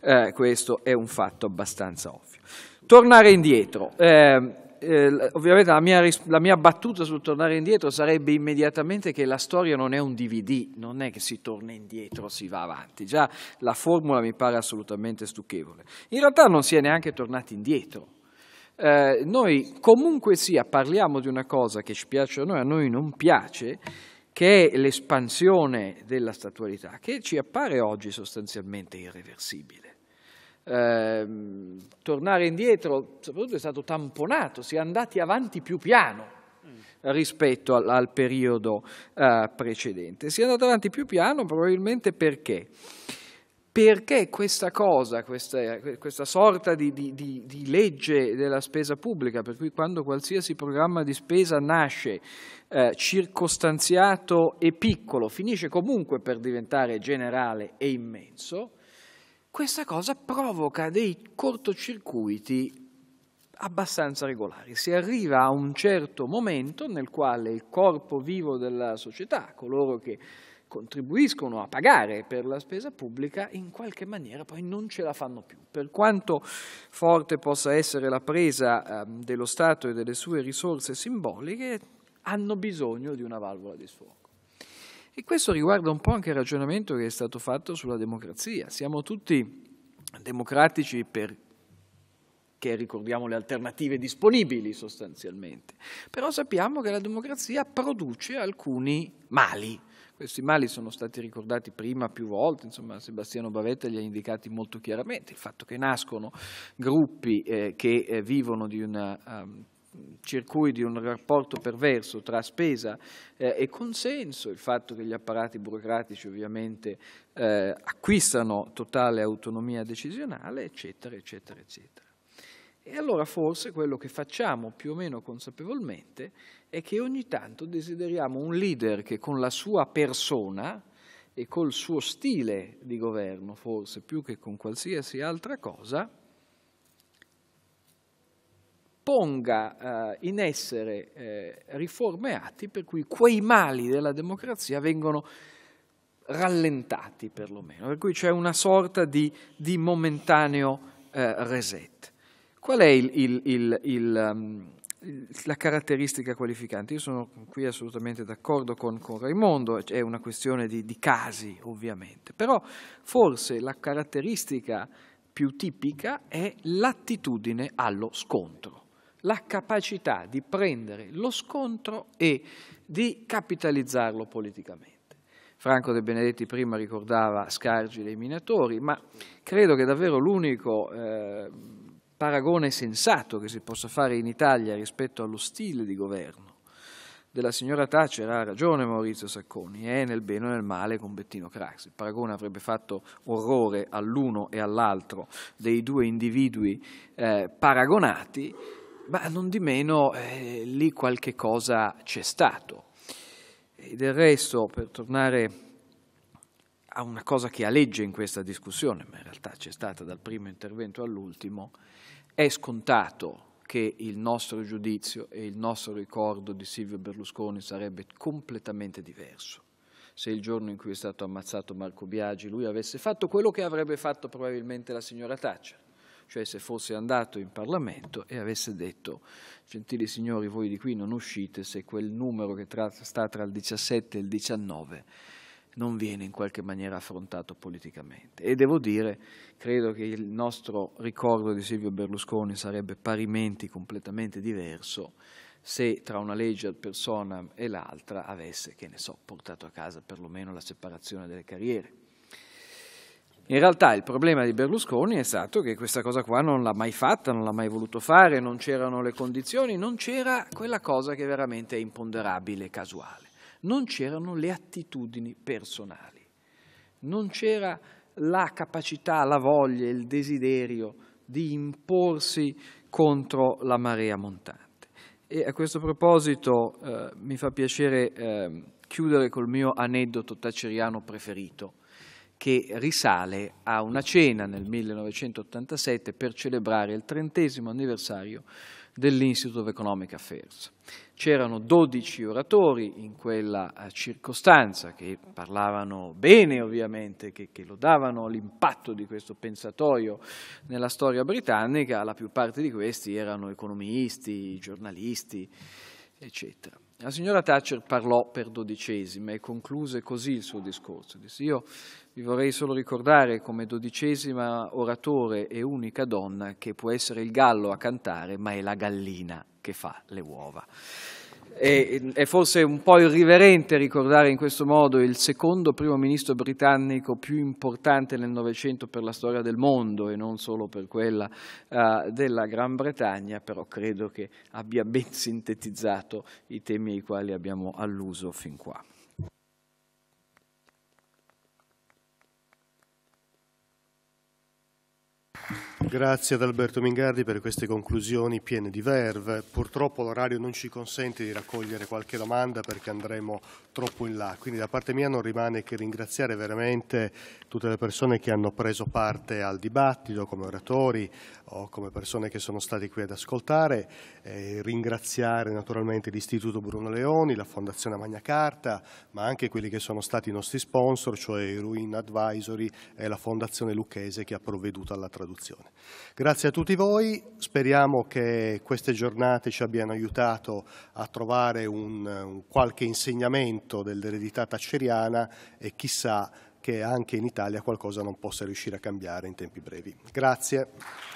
Eh, questo è un fatto abbastanza ovvio. Tornare indietro. Eh, eh, ovviamente la mia, la mia, battuta sul tornare indietro sarebbe immediatamente che la storia non è un DVD, non è che si torna indietro, si va avanti. Già la formula mi pare assolutamente stucchevole. In realtà non si è neanche tornati indietro. Eh, noi comunque sia parliamo di una cosa che ci piace a noi, a noi non piace, che è l'espansione della statualità, che ci appare oggi sostanzialmente irreversibile. Ehm, tornare indietro, soprattutto è stato tamponato, si è andati avanti più piano rispetto al, al periodo eh, precedente. Si è andato avanti più piano probabilmente perché? Perché questa cosa, questa, questa sorta di, di, di, di, legge della spesa pubblica, per cui quando qualsiasi programma di spesa nasce eh, circostanziato e piccolo, finisce comunque per diventare generale e immenso, questa cosa provoca dei cortocircuiti abbastanza regolari. Si arriva a un certo momento nel quale il corpo vivo della società, coloro che contribuiscono a pagare per la spesa pubblica, in qualche maniera poi non ce la fanno più. Per quanto forte possa essere la presa ehm, dello Stato e delle sue risorse simboliche, hanno bisogno di una valvola di sfogo. E questo riguarda un po' anche il ragionamento che è stato fatto sulla democrazia. Siamo tutti democratici perché ricordiamo le alternative disponibili sostanzialmente, però sappiamo che la democrazia produce alcuni mali. Questi mali sono stati ricordati prima più volte, insomma Sebastiano Bavetta li ha indicati molto chiaramente, il fatto che nascono gruppi eh, che eh, vivono di una um, circuiti di un rapporto perverso tra spesa eh, e consenso, il fatto che gli apparati burocratici ovviamente eh, acquistano totale autonomia decisionale, eccetera, eccetera, eccetera. E allora forse quello che facciamo più o meno consapevolmente è che ogni tanto desideriamo un leader che con la sua persona e col suo stile di governo, forse più che con qualsiasi altra cosa, ponga eh, in essere eh, riforme e atti per cui quei mali della democrazia vengono rallentati perlomeno, per cui c'è una sorta di, di momentaneo eh, reset. Qual è il, il, il, il ehm, la caratteristica qualificante. Io sono qui assolutamente d'accordo con, con, Raimondo, è una questione di, di, casi ovviamente, però forse la caratteristica più tipica è l'attitudine allo scontro la capacità di prendere lo scontro e di capitalizzarlo politicamente. Franco De Benedetti prima ricordava Scargi dei minatori, ma credo che davvero l'unico eh, paragone sensato che si possa fare in Italia rispetto allo stile di governo della signora Thatcher ha ragione Maurizio Sacconi, è nel bene o nel male con Bettino Craxi. Il paragone avrebbe fatto orrore all'uno e all'altro dei due individui eh, paragonati ma non di meno eh, lì qualche cosa c'è stato. E del resto, per tornare a una cosa che aleggia in questa discussione, ma in realtà c'è stata dal primo intervento all'ultimo, è scontato che il nostro giudizio e il nostro ricordo di Silvio Berlusconi sarebbe completamente diverso se il giorno in cui è stato ammazzato Marco Biagi lui avesse fatto quello che avrebbe fatto probabilmente la signora Thatcher, cioè se fosse andato in Parlamento e avesse detto gentili signori voi di qui non uscite se quel numero che tra, sta tra il 17 e il 19 non viene in qualche maniera affrontato politicamente. E devo dire, credo che il nostro ricordo di Silvio Berlusconi sarebbe parimenti completamente diverso se tra una legge ad personam e l'altra avesse, che ne so, portato a casa perlomeno la separazione delle carriere. In realtà il problema di Berlusconi è stato che questa cosa qua non l'ha mai fatta, non l'ha mai voluto fare, non c'erano le condizioni, non c'era quella cosa che veramente è imponderabile, casuale, non c'erano le attitudini personali, non c'era la capacità, la voglia, il desiderio di imporsi contro la marea montante. E a questo proposito eh, mi fa piacere eh, chiudere col mio aneddoto taceriano preferito che risale a una cena nel 1987 per celebrare il trentesimo anniversario dell'Institute of Economic Affairs. C'erano 12 oratori in quella eh, circostanza che parlavano bene ovviamente, che, che davano l'impatto di questo pensatoio nella storia britannica, la più parte di questi erano economisti, giornalisti, eccetera. La signora Thatcher parlò per dodicesima e concluse così il suo discorso. Disse, io vi vorrei solo ricordare come dodicesima oratore e unica donna che può essere il gallo a cantare, ma è la gallina che fa le uova. E, è forse un po' irriverente ricordare in questo modo il secondo primo ministro britannico più importante nel Novecento per la storia del mondo e non solo per quella uh, della Gran Bretagna, però credo che abbia ben sintetizzato i temi ai quali abbiamo alluso fin qua. Grazie ad Alberto Mingardi per queste conclusioni piene di verve. Purtroppo l'orario non ci consente di raccogliere qualche domanda perché andremo troppo in là, quindi da parte mia non rimane che ringraziare veramente tutte le persone che hanno preso parte al dibattito come oratori, o come persone che sono stati qui ad ascoltare, eh, ringraziare naturalmente l'Istituto Bruno Leoni, la Fondazione Magna Carta, ma anche quelli che sono stati i nostri sponsor, cioè i Ruin Advisory e la Fondazione Lucchese che ha provveduto alla traduzione. Grazie a tutti voi, speriamo che queste giornate ci abbiano aiutato a trovare un, un qualche insegnamento dell'eredità tacceriana e chissà che anche in Italia qualcosa non possa riuscire a cambiare in tempi brevi. Grazie.